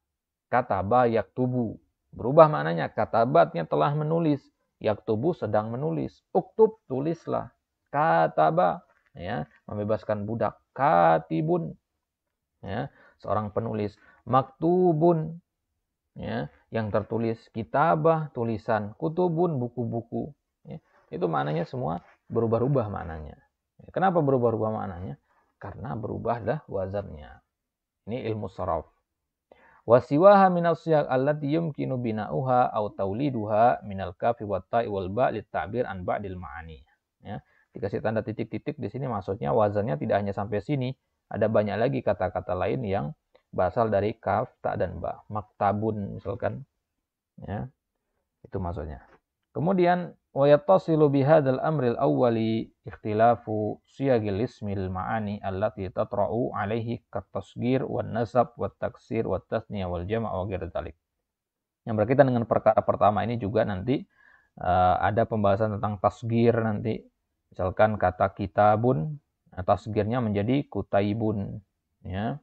kata Kataba tubuh Berubah maknanya. kata Katabatnya telah menulis. yak tubuh sedang menulis. Uktub tulislah. Kataba ya, membebaskan budak. Katibun ya, seorang penulis maktubun ya yang tertulis kitabah tulisan kutubun buku-buku ya, itu maknanya semua berubah-ubah maknanya kenapa berubah-ubah maknanya karena berubahlah wazannya ini ilmu saraf wasiwaha minal siyaq allati yumkinu bina'uha au tauliduha minal kafi wa ta'i wal ba' lit ta'bir an ba'dil ma'ani ya dikasih tanda titik-titik di sini maksudnya wazannya tidak hanya sampai sini ada banyak lagi kata-kata lain yang berasal dari kaf, tak dan ba. Maktabun misalkan. Ya. Itu maksudnya. Kemudian wa yattasilu bihadzal amril awwali ikhtilafu siyagil ismil ma'ani allati tatra'u alaihi katasgir wan nasab wat taksir wat tasniyah wal jama' wa ghair dzalik. Yang berkaitan dengan perkara pertama ini juga nanti uh, ada pembahasan tentang tasgir nanti. Misalkan kata kitabun, nah, tasgirnya menjadi kutaibun ya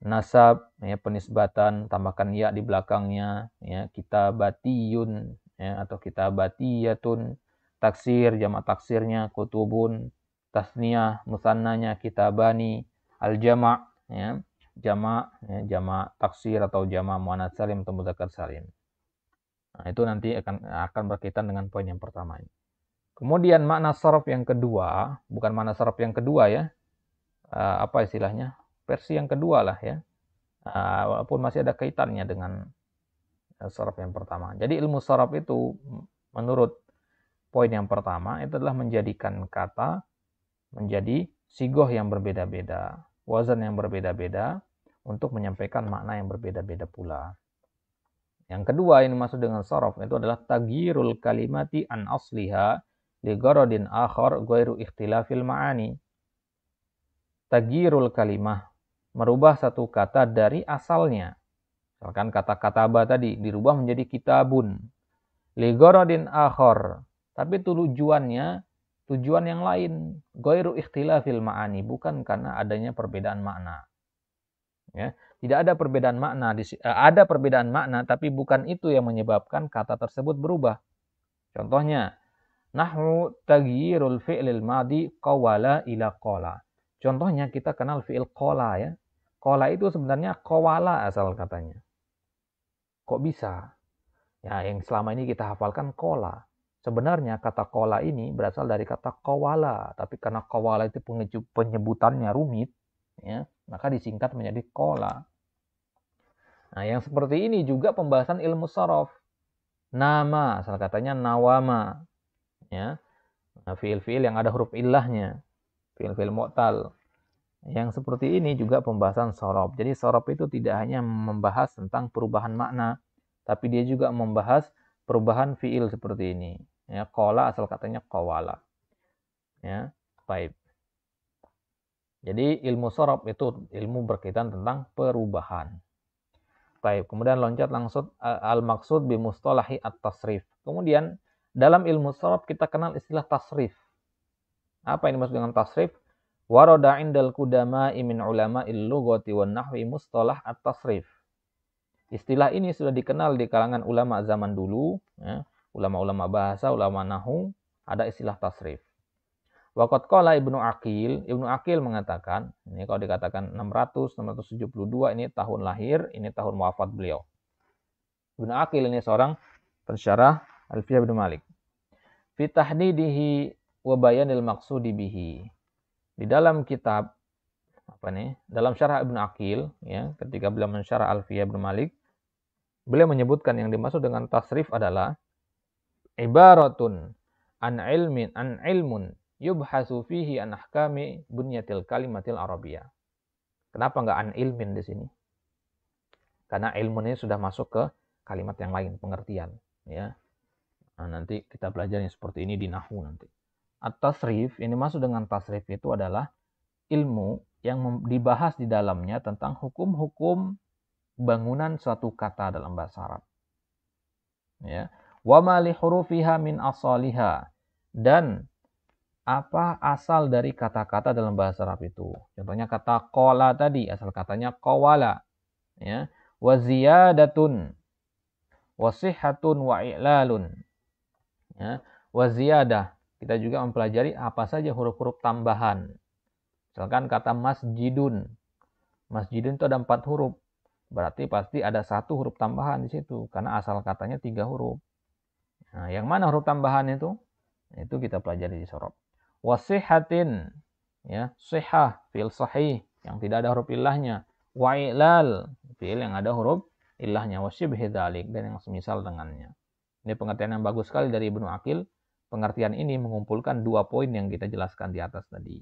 nasab ya penisbatan tambahkan ya di belakangnya ya kita batiyun ya atau kita batiyatun taksir jama taksirnya kutubun tasniah musannanya bani al jamak ya jamak ya, jamak taksir atau jama muannats salim atau mudzakkar salim nah, itu nanti akan akan berkaitan dengan poin yang pertama ini kemudian makna sorof yang kedua bukan makna sorof yang kedua ya ah, apa istilahnya versi yang kedua lah ya. Ah, walaupun masih ada kaitannya dengan eh, sorab yang pertama. Jadi ilmu sorab itu menurut poin yang pertama itu adalah menjadikan kata menjadi sigoh yang berbeda-beda, wazan yang berbeda-beda untuk menyampaikan makna yang berbeda-beda pula. Yang kedua yang dimaksud dengan sorof itu adalah tagirul kalimati an asliha li gharadin akhar ghairu ikhtilafil ma'ani. Tagirul kalimah merubah satu kata dari asalnya. Misalkan kata kataba tadi dirubah menjadi kitabun. Ligorodin akhor. Tapi tujuannya tujuan yang lain. Goiru ikhtilafil ma'ani. Bukan karena adanya perbedaan makna. Ya, tidak ada perbedaan makna. Eh, ada perbedaan makna tapi bukan itu yang menyebabkan kata tersebut berubah. Contohnya, nahu tagyirul fi'lil madi qawala ila qala. Contohnya kita kenal fi'il qala ya. Kola itu sebenarnya kowala asal katanya. Kok bisa? Ya, yang selama ini kita hafalkan kola. Sebenarnya kata kola ini berasal dari kata kowala. tapi karena kowala itu penyebutannya rumit, ya, maka disingkat menjadi kola. Nah, yang seperti ini juga pembahasan ilmu sorof. Nama, asal katanya nawama. Ya. Nah, fiil-fiil yang ada huruf illahnya. Fiil-fiil mu'tal. Yang seperti ini juga pembahasan sorob. Jadi sorob itu tidak hanya membahas tentang perubahan makna, tapi dia juga membahas perubahan fiil seperti ini. Ya, kola asal katanya kawala. Ya, baik. Jadi ilmu sorob itu ilmu berkaitan tentang perubahan. Baik, kemudian loncat langsung eh, al-maksud mustalahi at-tasrif. Kemudian dalam ilmu sorob kita kenal istilah tasrif. Apa ini dimaksud dengan tasrif? Waroda indal kudama imin ulama illugati wan nahwi mustalah at-tasrif. Istilah ini sudah dikenal di kalangan ulama zaman dulu, ya. ulama-ulama bahasa, ulama nahu, ada istilah tasrif. Wakat kola Ibnu Akil, Ibnu Akil mengatakan, ini kalau dikatakan 600, 672 ini tahun lahir, ini tahun wafat beliau. Ibnu Akil ini seorang pensyarah Alfiyah bin Malik. Fi tahdidihi wa bayanil maqsudi bihi di dalam kitab apa nih dalam syarah Ibn Akil ya ketika beliau mensyarah Alfiyah bermalik Malik beliau menyebutkan yang dimaksud dengan tasrif adalah ibaratun an ilmin an ilmun yubhasu fihi an ahkami bunyatil kalimatil Arabia kenapa enggak an ilmin di sini karena ilmu ini sudah masuk ke kalimat yang lain pengertian ya nah, nanti kita pelajari seperti ini di nahwu nanti At-tasrif ini masuk dengan tasrif itu adalah ilmu yang dibahas di dalamnya tentang hukum-hukum bangunan suatu kata dalam bahasa Arab. Ya. Wa ma li hurufiha min asaliha dan apa asal dari kata-kata dalam bahasa Arab itu. Contohnya kata kola tadi, asal katanya kawala. Ya. Wa ziyadatun. Wa sihatun wa i'lalun. Ya. Wa ziyadah kita juga mempelajari apa saja huruf-huruf tambahan. Misalkan kata masjidun. Masjidun itu ada empat huruf. Berarti pasti ada satu huruf tambahan di situ. Karena asal katanya tiga huruf. Nah, yang mana huruf tambahan itu? Itu kita pelajari di sorob. Wasihatin. Ya, sihah, fil sahih. Yang tidak ada huruf ilahnya. Wa'ilal. fil yang ada huruf ilahnya. Wasibhi Dan yang semisal dengannya. Ini pengertian yang bagus sekali dari Ibnu Akil pengertian ini mengumpulkan dua poin yang kita jelaskan di atas tadi.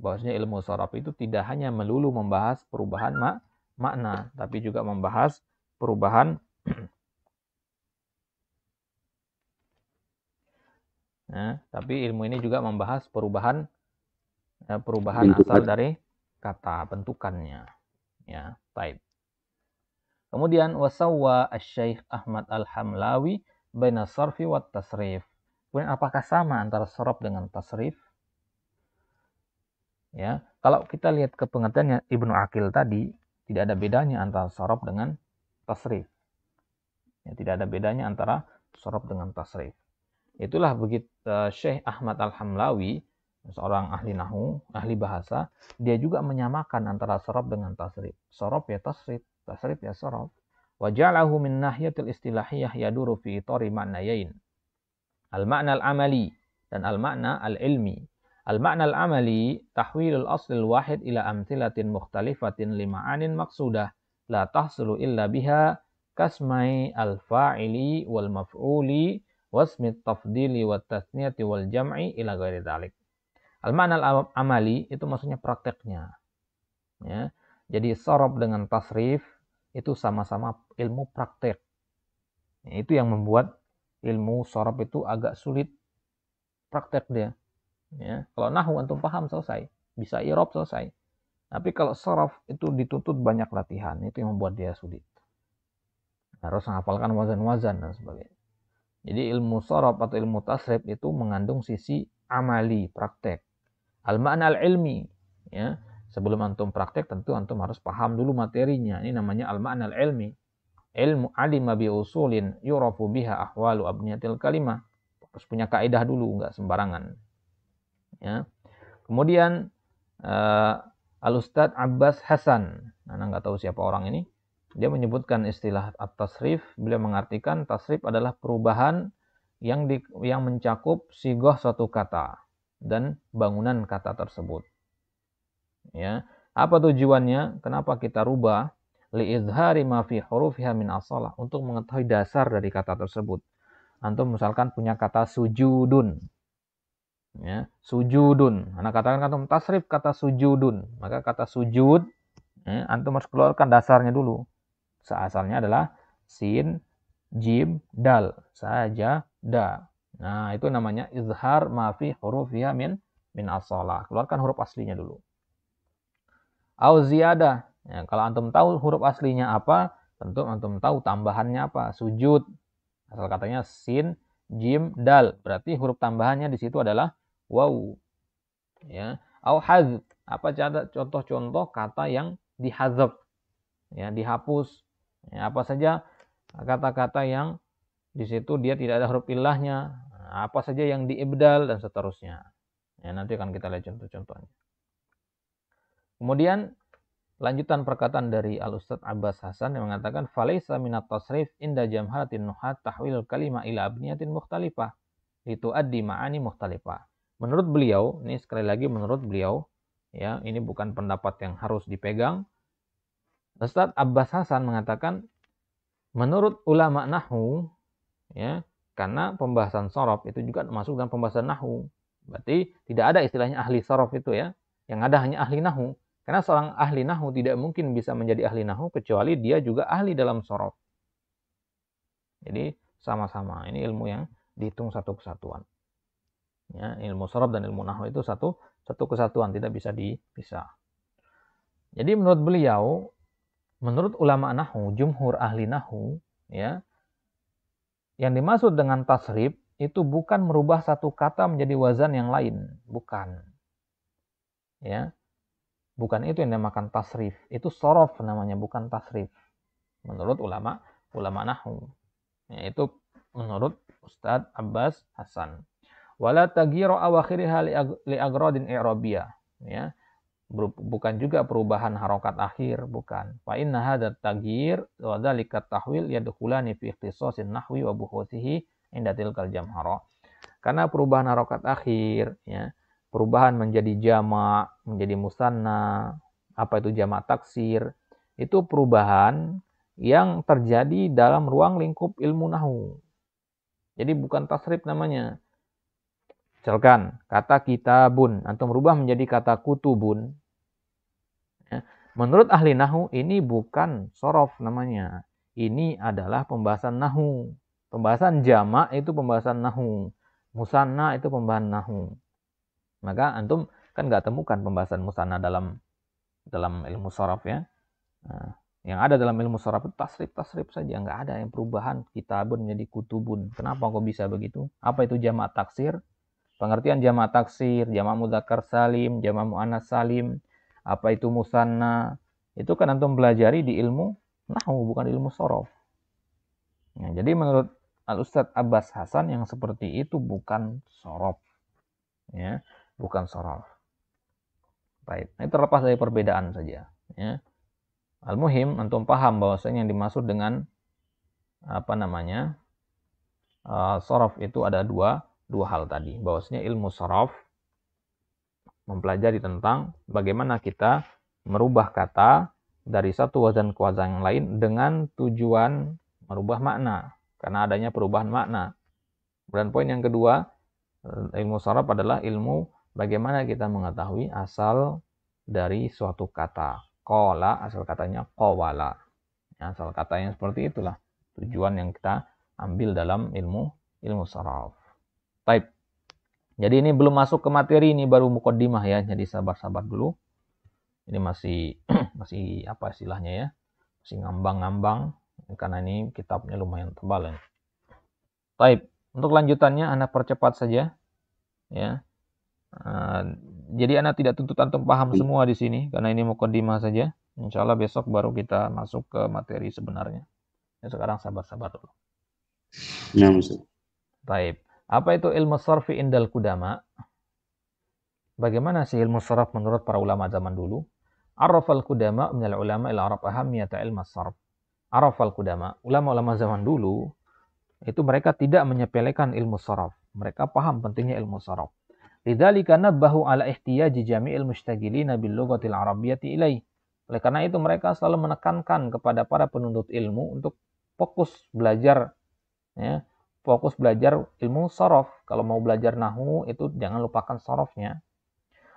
Bahwasanya ilmu soraf itu tidak hanya melulu membahas perubahan mak makna, tapi juga membahas perubahan Nah, <clears throat> tapi ilmu ini juga membahas perubahan ya, perubahan asal dari kata bentukannya. Ya, type. Kemudian wasawa syaikh Ahmad Al-Hamlawi baina sarfi wat tasrif. Kemudian apakah sama antara sorob dengan tasrif? Ya, kalau kita lihat ke pengertiannya Ibnu Akil tadi, tidak ada bedanya antara sorob dengan tasrif. Ya, tidak ada bedanya antara sorob dengan tasrif. Itulah begitu uh, e, Syekh Ahmad Al-Hamlawi, seorang ahli nahu, ahli bahasa, dia juga menyamakan antara sorob dengan tasrif. Sorob ya tasrif, tasrif ya sorob. Wajalahu min nahiyatil istilahiyah yaduru fi itori yain al-makna al-amali dan al-makna al-ilmi. Al-makna al-amali tahwilul aslil wahid ila amtilatin mukhtalifatin lima'anin maksudah la tahsulu illa biha kasmai al-fa'ili wal maf'uli wasmit tafdili wa tasniati wal jam'i ila ghairi dhalik. Al-makna al-amali itu maksudnya prakteknya. Ya. Jadi sorob dengan tasrif itu sama-sama ilmu praktek. Ya, itu yang membuat ilmu sorab itu agak sulit praktek dia. Ya, kalau nahu antum paham selesai, bisa irob selesai. Tapi kalau soraf itu dituntut banyak latihan, itu yang membuat dia sulit. Harus menghafalkan wazan-wazan dan sebagainya. Jadi ilmu soraf atau ilmu tasrif itu mengandung sisi amali, praktek. Al-ma'na al-ilmi. Ya. Sebelum antum praktek tentu antum harus paham dulu materinya. Ini namanya al-ma'na al-ilmi ilmu alima bi usulin yurafu biha ahwalu abniyatil kalimah. Harus punya kaidah dulu, nggak sembarangan. Ya. Kemudian uh, Al Ustadz Abbas Hasan, Nana nggak tahu siapa orang ini. Dia menyebutkan istilah at-tasrif, beliau mengartikan tasrif adalah perubahan yang di, yang mencakup sigoh suatu kata dan bangunan kata tersebut. Ya, apa tujuannya? Kenapa kita rubah? liizhari ma fi hurufiha min asalah untuk mengetahui dasar dari kata tersebut. Antum misalkan punya kata sujudun. Ya, sujudun. Anak katakan antum tasrif kata sujudun, maka kata sujud ya, antum harus keluarkan dasarnya dulu. Seasalnya adalah sin, jim, dal saja da. Nah, itu namanya izhar ma fi hurufiha min min asalah. Keluarkan huruf aslinya dulu. Au ziyadah Ya, kalau antum tahu huruf aslinya apa, tentu antum tahu tambahannya apa. Sujud, asal katanya sin, jim, dal. Berarti huruf tambahannya di situ adalah waw. Ya, au haz, Apa contoh-contoh kata yang dihazab? Ya, dihapus. Ya, apa saja kata-kata yang di situ dia tidak ada huruf ilahnya. Apa saja yang diibdal dan seterusnya. Ya, nanti akan kita lihat contoh-contohnya. Kemudian lanjutan perkataan dari al ustadz Abbas Hasan yang mengatakan falaisa minat tasrif inda jamhatin nuhat tahwil kalima ila abniyatin mukhtalifah itu addi ma'ani mukhtalifah menurut beliau ini sekali lagi menurut beliau ya ini bukan pendapat yang harus dipegang Ustadz Abbas Hasan mengatakan menurut ulama nahwu ya karena pembahasan sorof itu juga masuk dalam pembahasan nahwu berarti tidak ada istilahnya ahli sorof itu ya yang ada hanya ahli nahwu karena seorang ahli nahu tidak mungkin bisa menjadi ahli nahu kecuali dia juga ahli dalam sorot. Jadi sama-sama. Ini ilmu yang dihitung satu kesatuan. Ya, ilmu sorot dan ilmu nahu itu satu satu kesatuan, tidak bisa dipisah. Jadi menurut beliau, menurut ulama nahu, jumhur ahli nahu, ya, yang dimaksud dengan tasrif itu bukan merubah satu kata menjadi wazan yang lain, bukan. Ya, Bukan itu yang dinamakan tasrif. Itu sorof namanya, bukan tasrif. Menurut ulama, ulama nahu. Yaitu menurut Ustadz Abbas Hasan. Wala tagiru awakhiriha li agrodin Ya. Bukan juga perubahan harokat akhir, bukan. Fa inna hadat tagir wa dzalika tahwil yadkhulani fi ikhtisasin nahwi wa buhuthihi inda tilkal jamhara. Karena perubahan harokat akhir, ya, perubahan menjadi jamak, menjadi musanna, apa itu jamak taksir, itu perubahan yang terjadi dalam ruang lingkup ilmu nahu. Jadi bukan tasrif namanya. Misalkan kata kitabun, atau merubah menjadi kata kutubun. Ya, menurut ahli nahu ini bukan sorof namanya. Ini adalah pembahasan nahu. Pembahasan jamak itu pembahasan nahu. Musanna itu pembahasan nahu. Maka antum kan nggak temukan pembahasan musana dalam dalam ilmu soraf ya. Nah, yang ada dalam ilmu soraf itu tasrif tasrif saja, nggak ada yang perubahan kitabun menjadi kutubun. Kenapa kok bisa begitu? Apa itu jamak taksir? Pengertian jamak taksir, jamak mudakar salim, jamak muannas salim, apa itu musanna? Itu kan antum belajari di ilmu nahwu bukan ilmu sorof. Nah, ya, jadi menurut Al Ustadz Abbas Hasan yang seperti itu bukan sorof. Ya bukan sorof. Baik, ini terlepas dari perbedaan saja. Ya. Al-Muhim, antum paham bahwasanya yang dimaksud dengan apa namanya uh, sorof itu ada dua dua hal tadi. Bahwasanya ilmu sorof mempelajari tentang bagaimana kita merubah kata dari satu wazan ke wazan yang lain dengan tujuan merubah makna karena adanya perubahan makna. Dan poin yang kedua eh, ilmu sorof adalah ilmu Bagaimana kita mengetahui asal dari suatu kata? Kola, asal katanya kowala. Ya, asal katanya seperti itulah tujuan yang kita ambil dalam ilmu ilmu saraf. Baik. Jadi ini belum masuk ke materi ini baru Mukodimah ya. Jadi sabar-sabar dulu. Ini masih <clears throat> masih apa istilahnya ya? Masih ngambang-ngambang karena ini kitabnya lumayan tebal ya. Baik, untuk lanjutannya Anda percepat saja ya. Ehm, jadi anak tidak tuntut antum paham iya. semua di sini karena ini mau kondima saja. Insya Allah besok baru kita masuk ke materi sebenarnya. Ya, sekarang sabar-sabar dulu. Ya, Baik. Apa itu ilmu sarfi indal kudama? Bagaimana sih ilmu sarf menurut para ulama zaman dulu? Arafal kudama Menyalah ulama ila arab ahamiyata ilmu sarf. Arafal kudama, ulama-ulama zaman dulu itu mereka tidak menyepelekan ilmu sarf. Mereka paham pentingnya ilmu sarf karena bahu ala ihtiyaji jami'il mushtagilina bil lughatil arabiyyati ilai Oleh karena itu mereka selalu menekankan kepada para penuntut ilmu untuk fokus belajar ya, fokus belajar ilmu sorof. Kalau mau belajar nahu itu jangan lupakan sorofnya.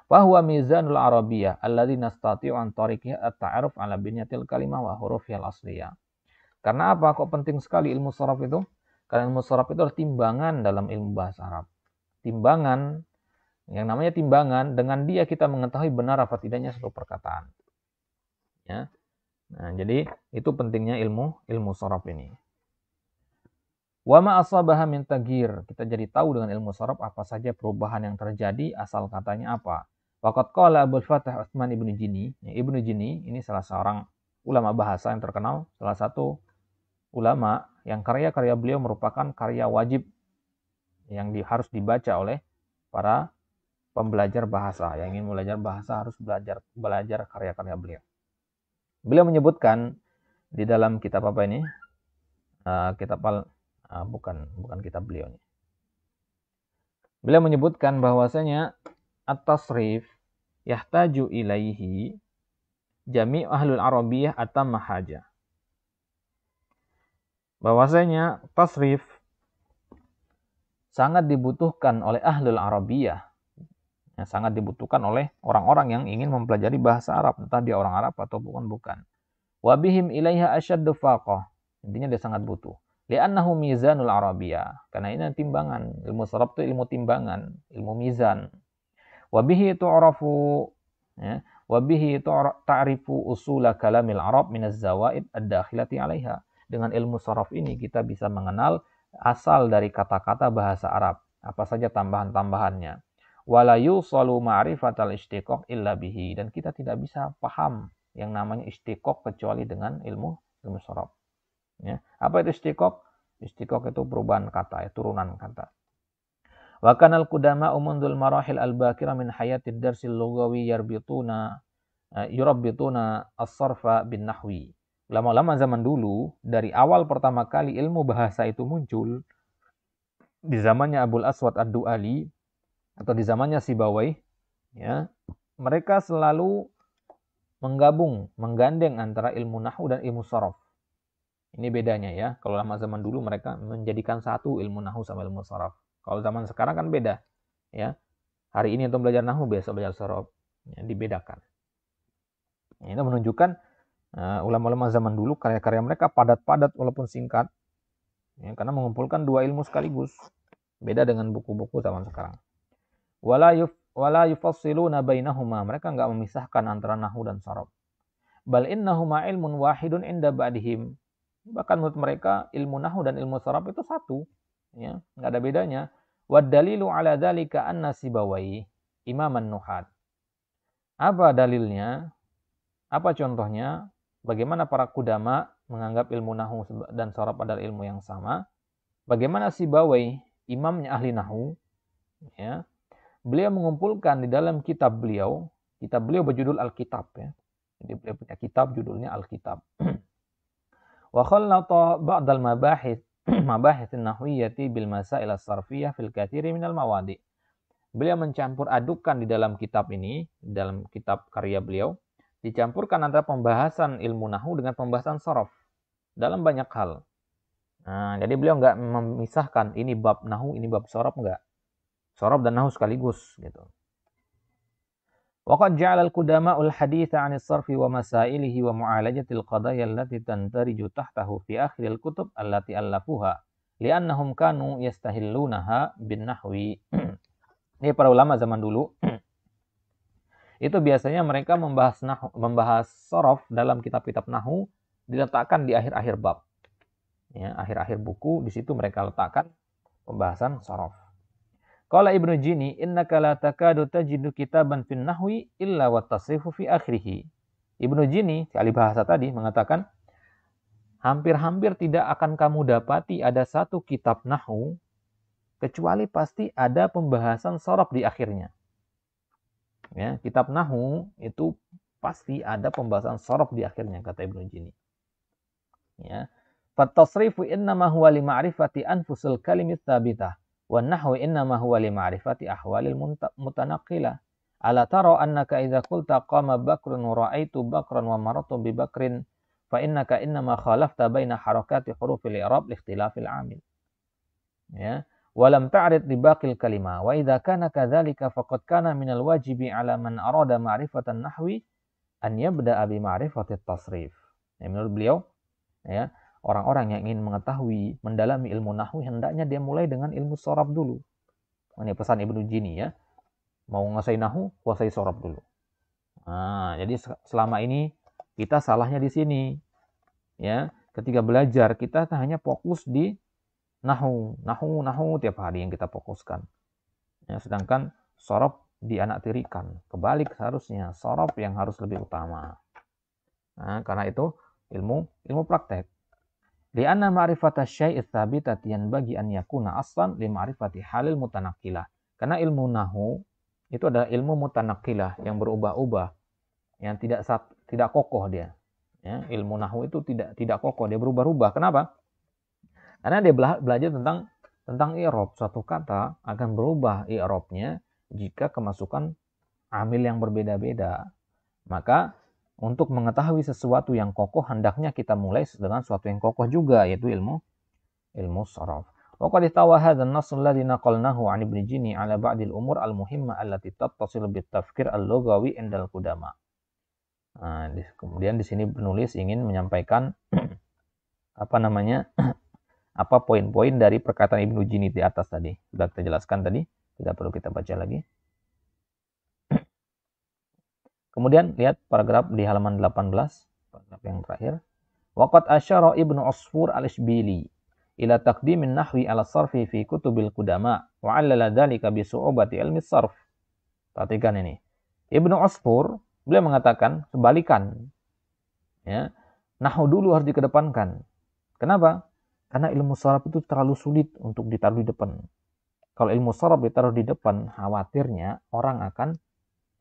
Bahwa mizanul arabiyah alladhi nastati'u an tariqih at-ta'aruf ala binyatil kalimah wa hurufiyal asliya. Karena apa kok penting sekali ilmu sorof itu? Karena ilmu sorof itu adalah timbangan dalam ilmu bahasa Arab. Timbangan yang namanya timbangan, dengan dia kita mengetahui benar apa tidaknya suatu perkataan. Ya. Nah, jadi itu pentingnya ilmu ilmu sorop ini. Wama ma asabaha min tagir. Kita jadi tahu dengan ilmu sorop apa saja perubahan yang terjadi asal katanya apa. Wakat kala Abu Fatah Utsman Ibnu Jini. Ya, Ibnu Jini ini salah seorang ulama bahasa yang terkenal, salah satu ulama yang karya-karya beliau merupakan karya wajib yang di, harus dibaca oleh para pembelajar bahasa. Yang ingin belajar bahasa harus belajar belajar karya-karya beliau. Beliau menyebutkan di dalam kitab apa ini? Uh, kitab al uh, bukan bukan kitab beliau ini. Beliau menyebutkan bahwasanya at-tasrif yahtaju ilaihi jami' ahlul arabiyah atau mahaja. Bahwasanya tasrif sangat dibutuhkan oleh ahlul arabiyah yang sangat dibutuhkan oleh orang-orang yang ingin mempelajari bahasa Arab, entah dia orang Arab atau bukan bukan. Wabihim ilaiha asyaddu faqah. Intinya dia sangat butuh. Li'annahu mizanul Arabia Karena ini timbangan. Ilmu sarab itu ilmu timbangan, ilmu mizan. Wabihi tu'rafu ya. Wabihi ta'rifu usula kalamil Arab minaz zawaid ad-dakhilati 'alaiha. Dengan ilmu saraf ini kita bisa mengenal asal dari kata-kata bahasa Arab, apa saja tambahan-tambahannya wala yusalu ma'rifatal istiqoq illa bihi dan kita tidak bisa paham yang namanya istiqok kecuali dengan ilmu ilmu sorab ya apa itu istiqok? Istiqok itu perubahan kata ya turunan kata wa al qudama umundul marahil al bakira min hayatid darsil lugawi yarbituna eh, yurabbituna as-sarfa bin nahwi lama-lama zaman dulu dari awal pertama kali ilmu bahasa itu muncul di zamannya Abul Aswad Ad-Duali atau di zamannya Sibawai, ya, mereka selalu menggabung, menggandeng antara ilmu nahu dan ilmu sorof. Ini bedanya ya. Kalau lama zaman dulu mereka menjadikan satu ilmu nahu sama ilmu sorof. Kalau zaman sekarang kan beda, ya. Hari ini untuk belajar nahu, biasa belajar sorof, ya, dibedakan. Ini menunjukkan eh, ulama-ulama uh, zaman dulu karya-karya mereka padat-padat walaupun singkat, ya, karena mengumpulkan dua ilmu sekaligus. Beda dengan buku-buku zaman sekarang. Wala yuf wala yufassiluna bainahuma. Mereka nggak memisahkan antara nahu dan sorob. Bal innahuma ilmun wahidun inda ba'dihim. Bahkan menurut mereka ilmu nahu dan ilmu sorob itu satu. Ya, nggak ada bedanya. Wad dalilu ala dzalika anna sibawai imaman nuhat. Apa dalilnya? Apa contohnya? Bagaimana para kudama menganggap ilmu nahu dan sorob adalah ilmu yang sama? Bagaimana Sibawai, imamnya ahli nahu, ya, beliau mengumpulkan di dalam kitab beliau, kitab beliau berjudul Alkitab ya. Jadi beliau punya kitab judulnya Alkitab. <clears throat> Wa khallata ba'd al-mabahith mabahith <clears throat> nahwiyati bil masail as-sarfiyah fil kathiri min al-mawadi. Beliau mencampur adukan di dalam kitab ini, di dalam kitab karya beliau, dicampurkan antara pembahasan ilmu nahu dengan pembahasan sorof dalam banyak hal. Nah, jadi beliau nggak memisahkan ini bab nahu, ini bab sorof nggak. Sorob dan nahu sekaligus gitu. Waqad ja'ala al-qudama al-haditha 'an as-sarfi wa masailihi wa mu'alajati al-qadaya allati tantariju tahtahu fi akhir al-kutub allati allafuha li'annahum kanu yastahillunaha bin nahwi. <clears throat> Ini para ulama zaman dulu <clears throat> itu biasanya mereka membahas nahu, membahas sorof dalam kitab-kitab nahu diletakkan di akhir-akhir bab. Ya, akhir-akhir buku di situ mereka letakkan pembahasan sorof. Qala Ibnu Jini, innaka la takadu tajidu kitaban fin nahwi illa wa tasrifu fi akhirih. Ibnu Jini, kali bahasa tadi mengatakan, hampir-hampir tidak akan kamu dapati ada satu kitab Nahu kecuali pasti ada pembahasan sorab di akhirnya. Ya, kitab Nahu itu pasti ada pembahasan sorab di akhirnya kata Ibnu Jini. Ya. Fattasrifu innama huwa li ma'rifati anfusul kalimit tabitah والنحو إنما هو لمعرفة أحوال المتنقلة ألا ترى أنك إذا قلت قام بكر ورأيت بكرا ومرت ببكر فإنك إنما خالفت بين حركات حروف الإعراب لاختلاف العامل ya, ولم تعرض لباقي الكلمة وإذا كان كذلك فقد كان من الواجب على من أراد معرفة النحو أن يبدأ بمعرفة التصريف يعني menurut beliau ya Orang-orang yang ingin mengetahui, mendalami ilmu nahwu hendaknya dia mulai dengan ilmu sorab dulu. Ini pesan Ibnu Jini ya. Mau ngasai nahu, kuasai sorab dulu. Nah, jadi selama ini kita salahnya di sini. Ya, ketika belajar kita kan hanya fokus di nahu, nahu, nahu tiap hari yang kita fokuskan. Ya, sedangkan sorab di anak tirikan. Kebalik seharusnya sorab yang harus lebih utama. Nah, karena itu ilmu ilmu praktek. Lianna marifat syai'i tsabitati yang bagi an yakuna aslan li ma'rifati halil mutanakilah. Karena ilmu nahu itu adalah ilmu mutanakilah yang berubah-ubah, yang tidak tidak kokoh dia. Ya, ilmu nahu itu tidak tidak kokoh, dia berubah-ubah. Kenapa? Karena dia belajar tentang tentang i'rab. Suatu kata akan berubah i'rabnya jika kemasukan amil yang berbeda-beda. Maka untuk mengetahui sesuatu yang kokoh hendaknya kita mulai dengan sesuatu yang kokoh juga yaitu ilmu ilmu saraf. وقد احتوى هذا النص الذي allati bit tafkir al-lughawi indal qudama. Nah, kemudian di sini penulis ingin menyampaikan <clears throat> apa namanya <clears throat> apa poin-poin dari perkataan Ibnu Jini di atas tadi sudah kita jelaskan tadi tidak perlu kita baca lagi Kemudian lihat paragraf di halaman 18, paragraf yang terakhir. Waqat asyara Ibnu Usfur al isbili ila taqdimin nahwi ala sarfi fi kutubil qudama wa 'allala dhalika bi su'ubati ilmi sarf. Perhatikan ini. Ibnu Usfur beliau mengatakan sebalikan. Ya. Nahwu dulu harus dikedepankan. Kenapa? Karena ilmu saraf itu terlalu sulit untuk ditaruh di depan. Kalau ilmu saraf ditaruh di depan, khawatirnya orang akan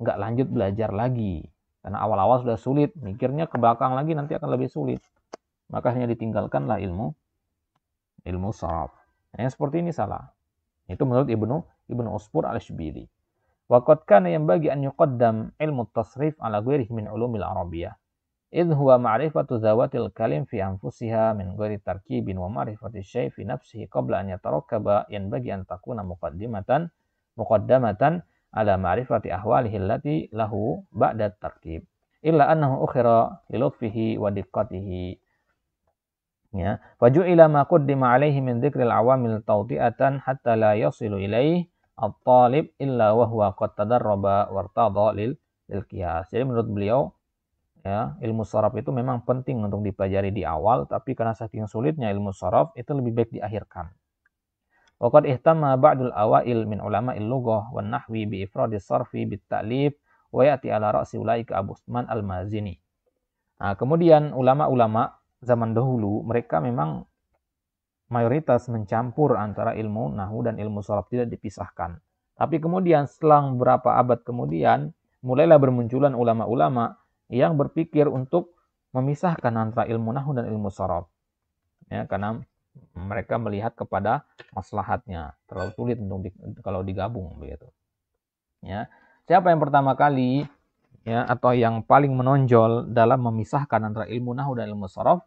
nggak lanjut belajar lagi. Karena awal-awal sudah sulit, mikirnya ke belakang lagi nanti akan lebih sulit. Maka hanya ditinggalkanlah ilmu ilmu saraf. Nah, yang seperti ini salah. Itu menurut Ibnu Ibnu uspur al Shubiri. Waqad yang bagi an yuqaddam ilmu tasrif ala ghairi min ulumil arabiyah. إذ هو kalim fi min min ghairi tarkibin wa ma'rifati syai fi nafsihi qabla an yatarakkaba bagian takuna an takuna muqaddimatan muqaddamatan ala ma'rifati ahwalihi allati lahu ba'da tarkib illa annahu ukhira li lutfihi wa diqqatihi ya ila ma qaddima alaihi min dhikril awamil tawdi'atan hatta la yasilu ilaihi at-talib illa wa huwa qad tadarraba wartada lil lil qiyas jadi menurut beliau ya ilmu sharaf itu memang penting untuk dipelajari di awal tapi karena saking sulitnya ilmu sharaf itu lebih baik diakhirkan Waqad ihtama ba'dul awail min ulama il-lughah wan nahwi bi ifradi sarfi bit ta'lif wa ya'ti ala ra'si Abu Usman Al-Mazini. Nah, kemudian ulama-ulama zaman dahulu mereka memang mayoritas mencampur antara ilmu nahu dan ilmu salaf tidak dipisahkan. Tapi kemudian selang berapa abad kemudian mulailah bermunculan ulama-ulama yang berpikir untuk memisahkan antara ilmu nahu dan ilmu saraf. Ya, karena mereka melihat kepada maslahatnya. Terlalu sulit untuk di, kalau digabung begitu. Ya. Siapa yang pertama kali ya atau yang paling menonjol dalam memisahkan antara ilmu nahu dan ilmu sorof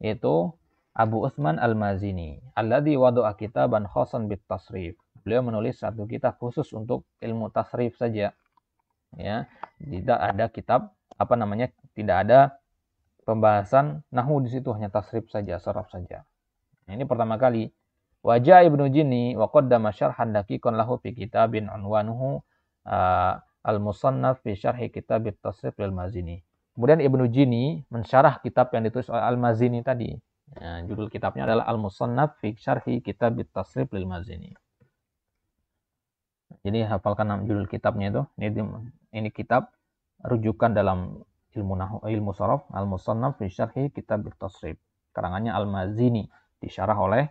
yaitu Abu Usman Al-Mazini, alladhi wadu kitaban khosan bit tasrif. Beliau menulis satu kitab khusus untuk ilmu tasrif saja. Ya, tidak ada kitab apa namanya? Tidak ada pembahasan nahu di situ hanya tasrif saja, sorof saja. Nah, ini pertama kali. Wajah Ibnu Jinni wa qaddama syarhan daqiqan lahu fi kitabin unwanuhu ah, Al-Musannaf fi syarhi kitab tasrif al Mazini. Kemudian Ibnu Jinni mensyarah kitab yang ditulis oleh Al-Mazini tadi. Nah, judul kitabnya adalah Al-Musannaf fi syarhi kitab tasrif al Mazini. Jadi hafalkan nama judul kitabnya itu. Ini ini kitab rujukan dalam ilmu nahu ilmu sorof al musannaf fi syarhi kitab tasrif karangannya al mazini disyarah oleh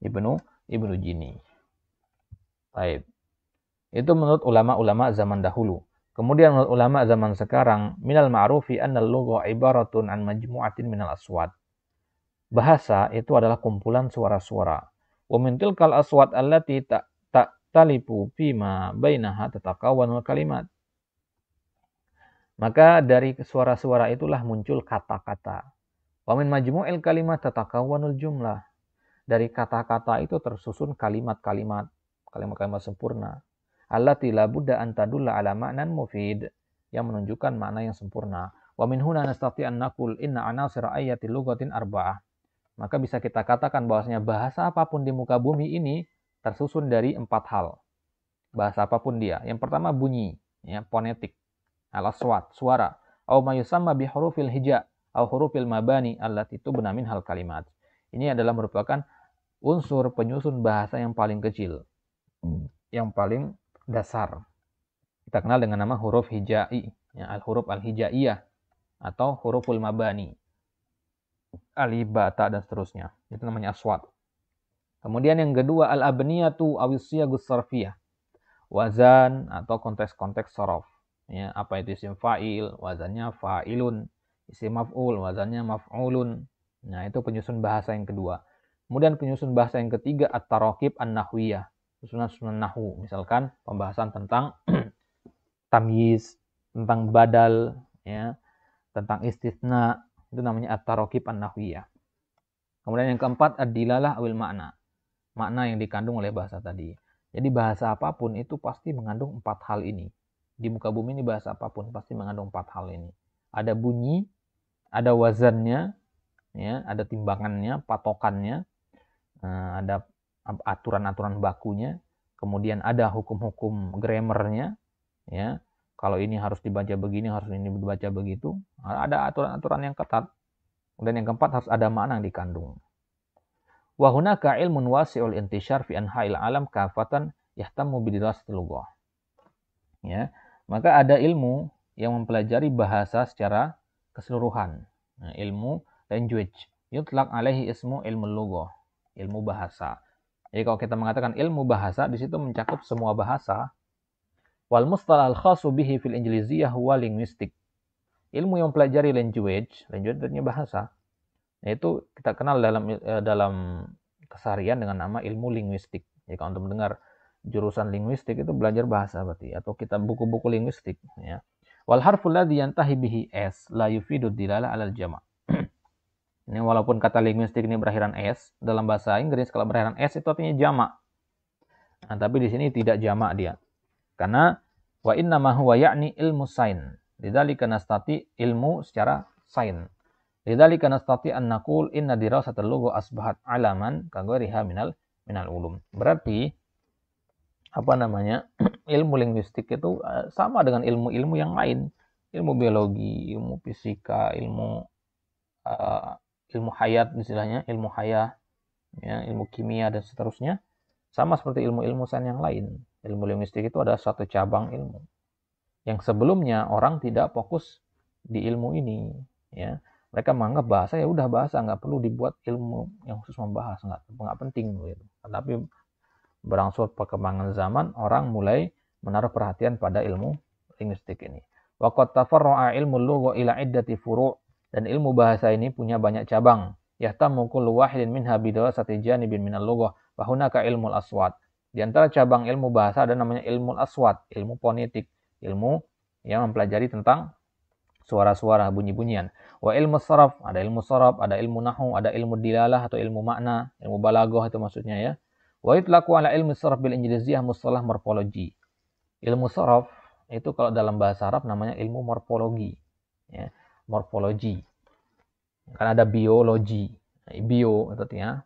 Ibnu Ibnu Jini. Baik. Itu menurut ulama-ulama zaman dahulu. Kemudian menurut ulama zaman sekarang, minal ma'rufi annal lugha ibaratun an majmu'atin minal aswad. Bahasa itu adalah kumpulan suara-suara. Wa min tilkal aswad allati tak talipu fima bainaha tatakawanul kalimat. Maka dari suara-suara itulah muncul kata-kata. Wa min majmu'il kalimat tatakawanul jumlah dari kata-kata itu tersusun kalimat-kalimat kalimat-kalimat sempurna. Allah tila buddha antadulla tadulla ala mufid yang menunjukkan makna yang sempurna. Wa min nastati an naqul inna anal ayati lugatin arba'ah. Maka bisa kita katakan bahwasanya bahasa apapun di muka bumi ini tersusun dari empat hal. Bahasa apapun dia. Yang pertama bunyi, ya, fonetik. alas swat, suara. Au ma yusamma bi hurufil hija, au hurufil mabani allati tubna min hal kalimat. Ini adalah merupakan unsur penyusun bahasa yang paling kecil, hmm. yang paling dasar. Kita kenal dengan nama huruf hijai, ya, al huruf al hijaiyah atau huruful mabani, alibata dan seterusnya. Itu namanya aswat. Kemudian yang kedua al abniyatu awisya gusarfiyah, wazan atau konteks-konteks sorof. Ya, apa itu isim fa'il, wazannya fa'ilun, isim maf'ul, wazannya maf'ulun. Nah, itu penyusun bahasa yang kedua. Kemudian penyusun bahasa yang ketiga at-tarakib an-nahwiyah, susunan-susunan nahwu, misalkan pembahasan tentang <clears throat> tamyiz, tentang badal, ya, tentang istisna, itu namanya at-tarakib an-nahwiyah. Kemudian yang keempat ad-dilalah awil makna. Makna yang dikandung oleh bahasa tadi. Jadi bahasa apapun itu pasti mengandung empat hal ini. Di muka bumi ini bahasa apapun pasti mengandung empat hal ini. Ada bunyi, ada wazannya, ya, ada timbangannya, patokannya, Eh, ada aturan-aturan bakunya, kemudian ada hukum-hukum grammarnya, ya. Kalau ini harus dibaca begini, harus ini dibaca begitu. Eh, ada aturan-aturan yang ketat. Dan yang keempat harus ada makna yang dikandung. Wa hunaka ilmun wasi'ul intishar fi anha'il alam kafatan yahtammu bidirasatil lughah. Ya, maka ada ilmu yang mempelajari bahasa secara keseluruhan. Nah, ilmu language Yutlak alaihi ismu ilmu lughah ilmu bahasa. Jadi kalau kita mengatakan ilmu bahasa di situ mencakup semua bahasa. Wal mustalah al-khasu bihi fil Injiliziyah huwa linguistik. Ilmu yang pelajari language, language artinya bahasa, yaitu nah, kita kenal dalam eh, dalam keseharian dengan nama ilmu linguistik. Jadi kalau untuk mendengar jurusan linguistik itu belajar bahasa berarti atau kita buku-buku linguistik ya. Wal harful ladzi yantahi bihi s la yufidu dilala alal jama'. Ini walaupun kata linguistik ini berakhiran s, dalam bahasa Inggris kalau berakhiran s itu artinya jamak. Nah, tapi di sini tidak jamak dia. Karena wa inna ma huwa ya'ni ilmu sain. Lidzalika nastati ilmu secara sain. Lidzalika nastati an naqul inna dirasatul lugha asbahat alaman kagoriha minal minal ulum. Berarti apa namanya? <clears throat> ilmu linguistik itu eh, sama dengan ilmu-ilmu yang lain. Ilmu biologi, ilmu fisika, ilmu uh, ilmu hayat istilahnya, ilmu hayah, ya, ilmu kimia dan seterusnya. Sama seperti ilmu-ilmu sains yang lain. Ilmu linguistik itu adalah suatu cabang ilmu yang sebelumnya orang tidak fokus di ilmu ini, ya. Mereka menganggap bahasa ya udah bahasa, nggak perlu dibuat ilmu yang khusus membahas, nggak, nggak penting gitu. Tapi berangsur perkembangan zaman orang mulai menaruh perhatian pada ilmu linguistik ini. Waqad roa ilmu lugo ila iddati furu' Dan ilmu bahasa ini punya banyak cabang. Yahtamu kullu wahidin minha bidirasati ibin minal lughah bahuna ka ilmu aswad. Di antara cabang ilmu bahasa ada namanya ilmu aswat, ilmu fonetik, ilmu yang mempelajari tentang suara-suara bunyi-bunyian. Wa ilmu saraf, ada ilmu saraf, ada ilmu nahu, ada ilmu dilalah atau ilmu makna, ilmu balagoh itu maksudnya ya. Wa laku ala ilmu saraf bil injiliziyah mustalah morfologi. Ilmu saraf itu kalau dalam bahasa Arab namanya ilmu morfologi. Ya morfologi. karena ada biologi, nah, bio artinya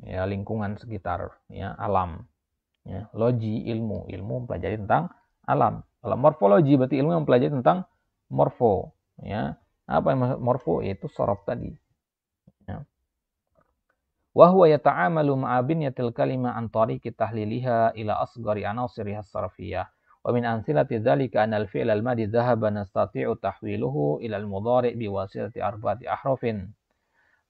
ya lingkungan sekitar, ya alam. Ya, logi ilmu, ilmu mempelajari tentang alam. Kalau morfologi berarti ilmu yang mempelajari tentang morfo, ya. Apa yang maksud morfo? Itu sorop tadi. Ya. Wa lum yata'amalu ya yatil kalima antori kita liliha ila asgari anasiriha sarfiyah ومن أمثلة ذلك أن الفعل الماضي ذهب نستطيع تحويله إلى المضارع بواسطة أربعة أحرف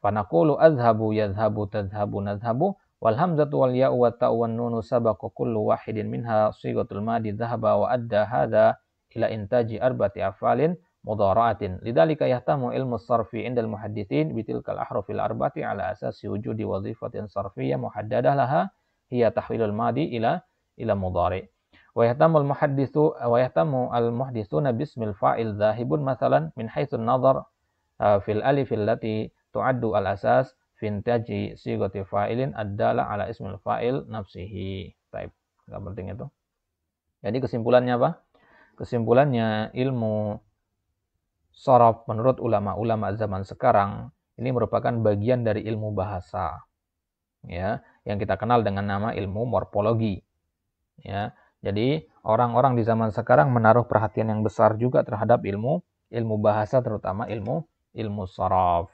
فنقول أذهب يذهب تذهب نذهب والهمزة والياء والتاء والنون سبق كل واحد منها صيغة الماضي ذهب وأدى هذا إلى إنتاج أربعة أفعال مضارعة لذلك يهتم علم الصرف عند المحدثين بتلك الأحرف الأربعة على أساس وجود وظيفة صرفية محددة لها هي تحويل الماضي إلى إلى مضارع ويهتم المحدث ويهتم المحدثون باسم al ذاهب مثلا fa'il حيث النظر min haitsun nazar fil alif في انتاج al asas fintaji على اسم adalah ala طيب fa'il enggak penting itu. Jadi kesimpulannya apa? Kesimpulannya ilmu sorof menurut ulama-ulama zaman sekarang ini merupakan bagian dari ilmu bahasa ya yang kita kenal dengan nama ilmu morfologi ya jadi orang-orang di zaman sekarang menaruh perhatian yang besar juga terhadap ilmu ilmu bahasa terutama ilmu ilmu sorof.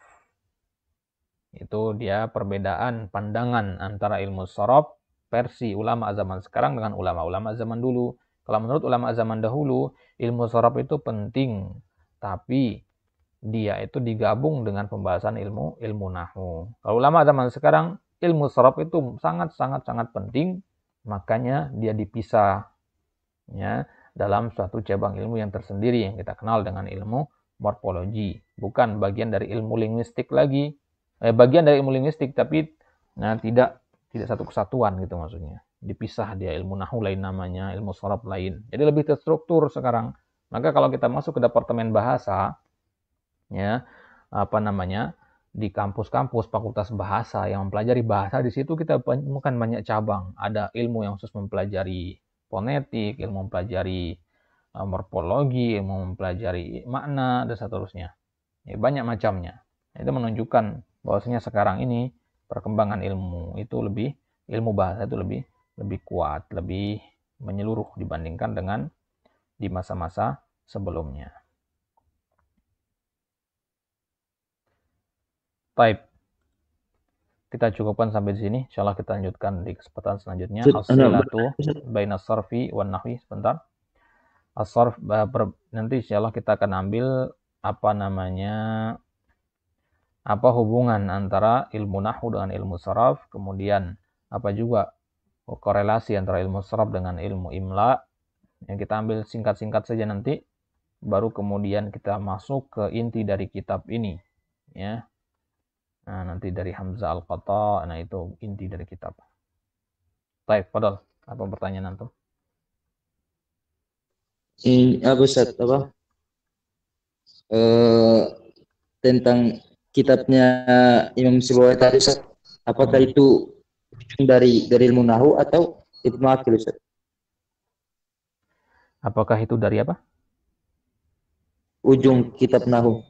Itu dia perbedaan pandangan antara ilmu sorof versi ulama zaman sekarang dengan ulama-ulama zaman dulu. Kalau menurut ulama zaman dahulu, ilmu sorof itu penting, tapi dia itu digabung dengan pembahasan ilmu ilmu nahu. Kalau ulama zaman sekarang, ilmu sorof itu sangat sangat sangat penting, makanya dia dipisah ya dalam suatu cabang ilmu yang tersendiri yang kita kenal dengan ilmu morfologi bukan bagian dari ilmu linguistik lagi eh, bagian dari ilmu linguistik tapi nah tidak tidak satu kesatuan gitu maksudnya dipisah dia ilmu nahu lain namanya ilmu sorab lain jadi lebih terstruktur sekarang maka kalau kita masuk ke departemen bahasa ya apa namanya di kampus-kampus fakultas bahasa yang mempelajari bahasa di situ kita menemukan banyak cabang. Ada ilmu yang khusus mempelajari fonetik, ilmu mempelajari eh, morfologi, ilmu mempelajari makna dan seterusnya. Ya, banyak macamnya. Itu menunjukkan bahwasanya sekarang ini perkembangan ilmu itu lebih ilmu bahasa itu lebih lebih kuat, lebih menyeluruh dibandingkan dengan di masa-masa sebelumnya. Baik. Kita cukupkan sampai di sini. Insya Allah kita lanjutkan di kesempatan selanjutnya. Hasil nah, baina sarfi wan nahwi sebentar. Asarf eh, nanti nanti Allah kita akan ambil apa namanya apa hubungan antara ilmu nahwu dengan ilmu saraf, kemudian apa juga korelasi antara ilmu saraf dengan ilmu imla. Yang kita ambil singkat-singkat saja nanti baru kemudian kita masuk ke inti dari kitab ini ya Nah, nanti dari Hamzah Al-Qata, nah itu inti dari kitab. Baik, padahal apa pertanyaan antum? Hmm, apa Ustaz, apa? E, tentang kitabnya Imam Sibawai tadi Ustaz, apakah itu dari dari ilmu nahu atau Ibnu Akil Ustaz? Apakah itu dari apa? Ujung kitab nahu.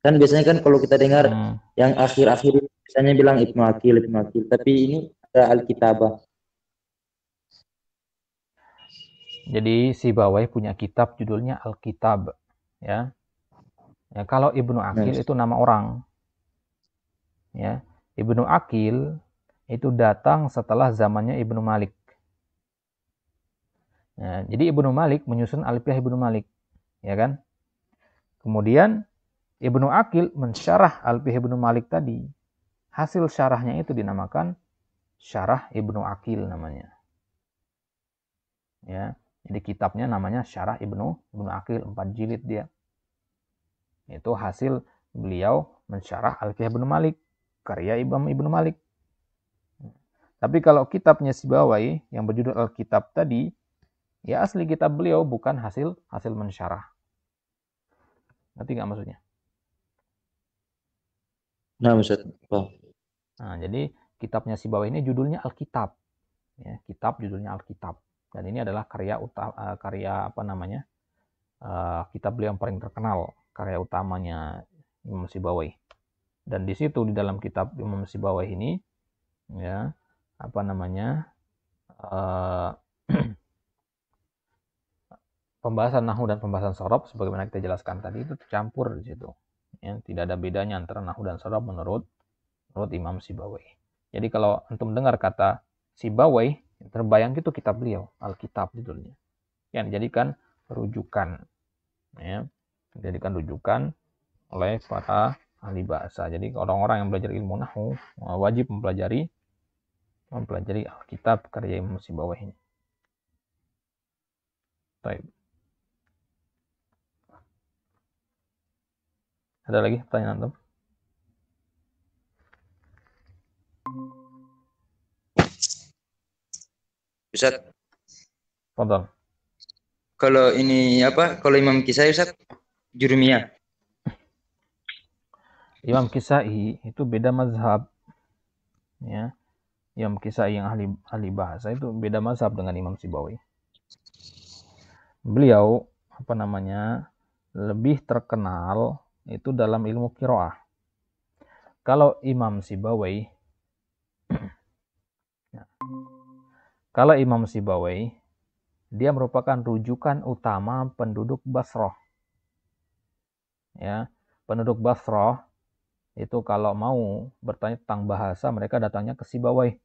Kan biasanya kan kalau kita dengar hmm. yang akhir-akhir biasanya bilang Ibnu Akil, Ibnu Akil, tapi ini ada Alkitabah. Jadi si Bawai punya kitab judulnya Alkitab, ya. Ya, kalau Ibnu Akil itu nama orang. Ya, Ibnu Akil itu datang setelah zamannya Ibnu Malik. Nah, jadi Ibnu Malik menyusun Alfiyah Ibnu Malik, ya kan? Kemudian Ibnu Akil mensyarah al Alfih Ibnu Malik tadi. Hasil syarahnya itu dinamakan syarah Ibnu Akil namanya. Ya, jadi kitabnya namanya Syarah Ibnu Ibnu Akil 4 jilid dia. Itu hasil beliau mensyarah Al Alfih Ibnu Malik, karya Imam Ibnu Malik. Tapi kalau kitabnya Si Sibawai yang berjudul Alkitab tadi, ya asli kitab beliau bukan hasil hasil mensyarah. Nanti nggak maksudnya? Nah, Ustaz. Nah, jadi kitabnya si bawah ini judulnya Alkitab. Ya, kitab judulnya Alkitab. Dan ini adalah karya utama, eh, karya apa namanya? Uh, kitab beliau yang paling terkenal, karya utamanya Imam Sibawai. Dan di situ di dalam kitab Imam Sibawai ini ya, apa namanya? Uh, <clears throat> pembahasan nahu dan pembahasan sorob sebagaimana kita jelaskan tadi itu tercampur di situ ya, tidak ada bedanya antara nahu dan sorob menurut menurut Imam Sibawai. Jadi kalau antum mendengar kata Sibawai, terbayang itu kitab beliau, Alkitab judulnya. Yang dijadikan rujukan. Ya, dijadikan rujukan oleh para ahli bahasa. Jadi orang-orang yang belajar ilmu nahu eh, wajib mempelajari mempelajari Alkitab karya Imam Sibawai ini. Baik. Ada lagi pertanyaan antum? Ustaz. Fadal. Kalau ini apa? Kalau Imam Kisai Ustaz Jurumia Imam Kisai itu beda mazhab. Ya. Imam Kisai yang ahli ahli bahasa itu beda mazhab dengan Imam Sibawi. Beliau apa namanya? lebih terkenal itu dalam ilmu kiroah. Kalau Imam Sibawai, <clears throat> ya. kalau Imam Sibawai, dia merupakan rujukan utama penduduk Basroh. Ya, penduduk Basroh itu kalau mau bertanya tentang bahasa mereka datangnya ke Sibawai.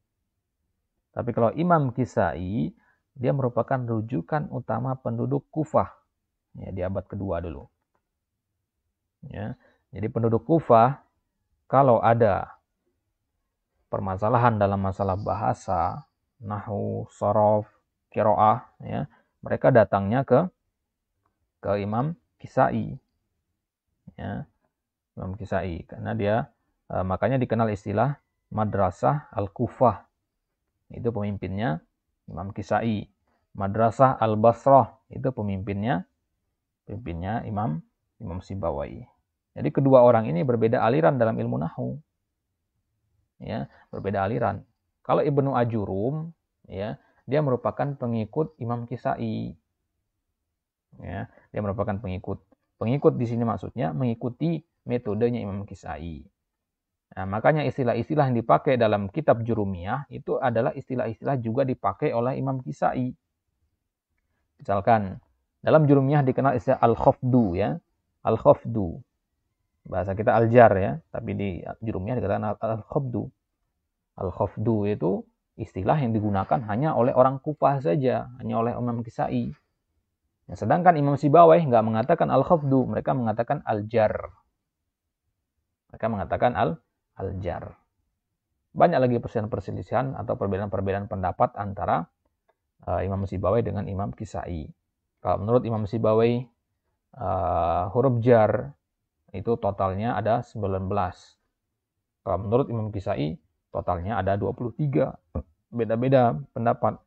Tapi kalau Imam Kisai, dia merupakan rujukan utama penduduk Kufah ya, di abad kedua dulu. Ya. Jadi penduduk Kufah kalau ada permasalahan dalam masalah bahasa, nahu, sorof, kiroah, ya, mereka datangnya ke ke Imam Kisai, ya, Imam Kisai, karena dia eh, makanya dikenal istilah Madrasah Al Kufah, itu pemimpinnya Imam Kisai, Madrasah Al Basrah itu pemimpinnya, pemimpinnya Imam Imam Sibawai. Jadi kedua orang ini berbeda aliran dalam ilmu nahu. Ya, berbeda aliran. Kalau Ibnu Ajurum, ya, dia merupakan pengikut Imam Kisai. Ya, dia merupakan pengikut. Pengikut di sini maksudnya mengikuti metodenya Imam Kisai. Nah, makanya istilah-istilah yang dipakai dalam kitab Jurumiyah itu adalah istilah-istilah juga dipakai oleh Imam Kisai. Misalkan dalam Jurumiyah dikenal istilah al-khafdu ya. Al-khafdu bahasa kita aljar ya, tapi di jurumnya dikatakan al-khobdu. Al-khobdu itu istilah yang digunakan hanya oleh orang Kufah saja, hanya oleh Imam Kisai. Nah, sedangkan Imam Sibawai nggak mengatakan al-khobdu, mereka mengatakan aljar. Mereka mengatakan al aljar. Banyak lagi perselisihan-perselisihan atau perbedaan-perbedaan pendapat antara uh, Imam Sibawai dengan Imam Kisai. Kalau menurut Imam Sibawai, uh, huruf jar itu totalnya ada 19. Kalau menurut Imam Kisai, totalnya ada 23. Beda-beda pendapat.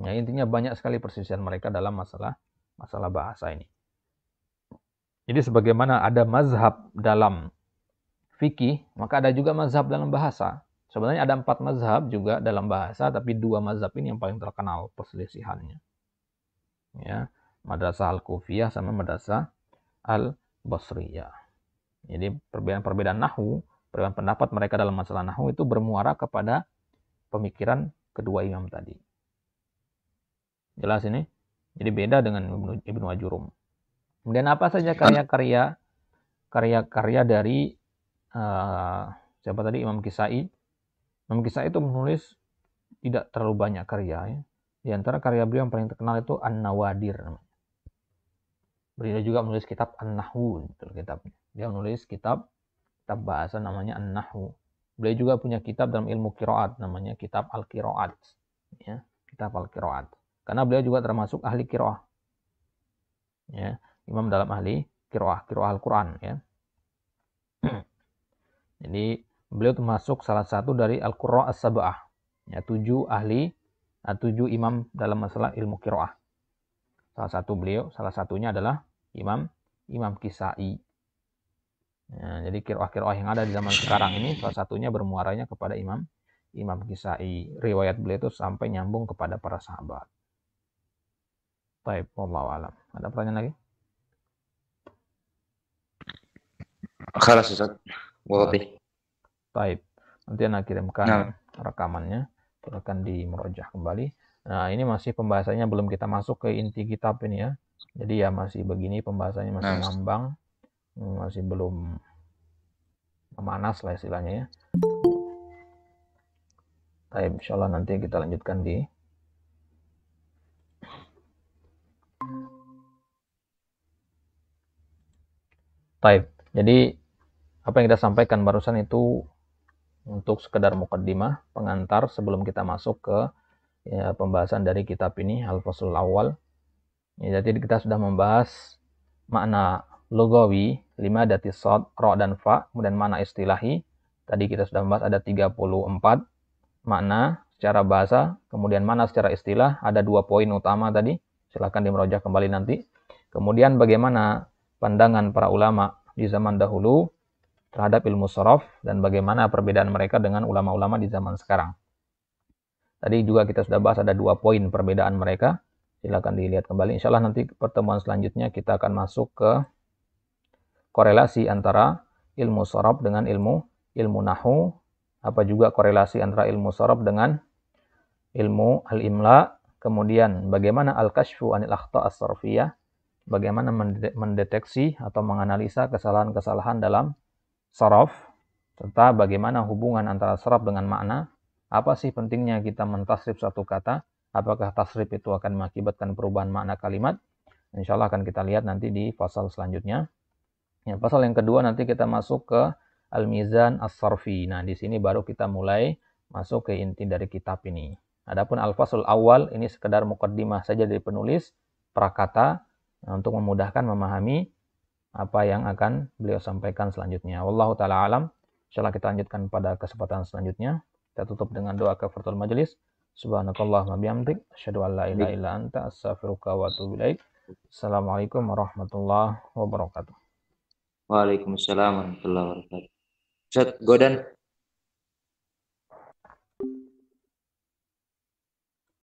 Ya, intinya banyak sekali perselisihan mereka dalam masalah masalah bahasa ini. Jadi sebagaimana ada mazhab dalam fikih, maka ada juga mazhab dalam bahasa. Sebenarnya ada empat mazhab juga dalam bahasa, tapi dua mazhab ini yang paling terkenal perselisihannya. Ya, Madrasah Al-Kufiyah sama Madrasah Al Basriyah. Jadi perbedaan-perbedaan nahu, perbedaan pendapat mereka dalam masalah nahu itu bermuara kepada pemikiran kedua imam tadi. Jelas ini? Jadi beda dengan Ibnu, Ibnu Ajurum. Kemudian apa saja karya-karya karya-karya dari uh, siapa tadi Imam Kisai? Imam Kisai itu menulis tidak terlalu banyak karya ya. Di antara karya beliau yang paling terkenal itu An-Nawadir. Beliau juga menulis kitab An-Nahwu, gitu kitabnya. Dia menulis kitab kitab bahasa namanya An-Nahwu. Beliau juga punya kitab dalam ilmu kiroat, namanya kitab Al-Kiroat. Ya, kitab Al-Kiroat. Karena beliau juga termasuk ahli kiroah. Ya, imam dalam ahli kiroah, kiroah Al-Quran. Ya. <clears throat> Jadi beliau termasuk salah satu dari Al-Qurra As-Sab'ah. Ya, tujuh ahli, nah, tujuh imam dalam masalah ilmu kiroah. Salah satu beliau, salah satunya adalah Imam Imam Kisai. Nah, jadi kiroah-kiroah yang ada di zaman sekarang ini salah satunya bermuaranya kepada Imam Imam Kisai. Riwayat beliau itu sampai nyambung kepada para sahabat. Baik, Allah alam. Ada pertanyaan lagi? Khalas Ustaz. Wabi. Baik. Nanti anak kirimkan nah. rekamannya. Silakan di merojah kembali. Nah, ini masih pembahasannya belum kita masuk ke inti kitab ini ya. Jadi ya masih begini pembahasannya masih nah. ngambang. Hmm, masih belum memanas lah istilahnya ya. Tapi nah, insya Allah nanti kita lanjutkan di type. Jadi apa yang kita sampaikan barusan itu untuk sekedar mukadimah pengantar sebelum kita masuk ke ya, pembahasan dari kitab ini al fasul Awal. Ya, jadi kita sudah membahas makna logawi, lima dati sod, ro dan fa, kemudian makna istilahi. Tadi kita sudah membahas ada 34 makna secara bahasa, kemudian makna secara istilah, ada dua poin utama tadi. Silahkan dimerojah kembali nanti. Kemudian bagaimana pandangan para ulama di zaman dahulu terhadap ilmu sorof dan bagaimana perbedaan mereka dengan ulama-ulama di zaman sekarang. Tadi juga kita sudah bahas ada dua poin perbedaan mereka. Silahkan dilihat kembali. Insya Allah nanti pertemuan selanjutnya kita akan masuk ke korelasi antara ilmu sorob dengan ilmu ilmu nahu. Apa juga korelasi antara ilmu sorob dengan ilmu al-imla. Kemudian bagaimana al-kashfu anil akhto as Bagaimana mendeteksi atau menganalisa kesalahan-kesalahan dalam saraf serta bagaimana hubungan antara saraf dengan makna apa sih pentingnya kita mentasrif satu kata? Apakah tasrif itu akan mengakibatkan perubahan makna kalimat? Insya Allah akan kita lihat nanti di pasal selanjutnya. Ya, pasal yang kedua nanti kita masuk ke Al-Mizan As-Sarfi. Nah, di sini baru kita mulai masuk ke inti dari kitab ini. Adapun al-fasul awal ini sekedar mukaddimah saja dari penulis prakata nah, untuk memudahkan memahami apa yang akan beliau sampaikan selanjutnya. Wallahu taala alam. Insya Allah kita lanjutkan pada kesempatan selanjutnya. Kita tutup dengan doa kafaratul majelis. Subhanakallahumma bihamdik asyhadu an la ilaha illa anta astaghfiruka wa atubu ilaik. Assalamualaikum warahmatullahi wabarakatuh. Waalaikumsalam warahmatullahi wabarakatuh. Set Godan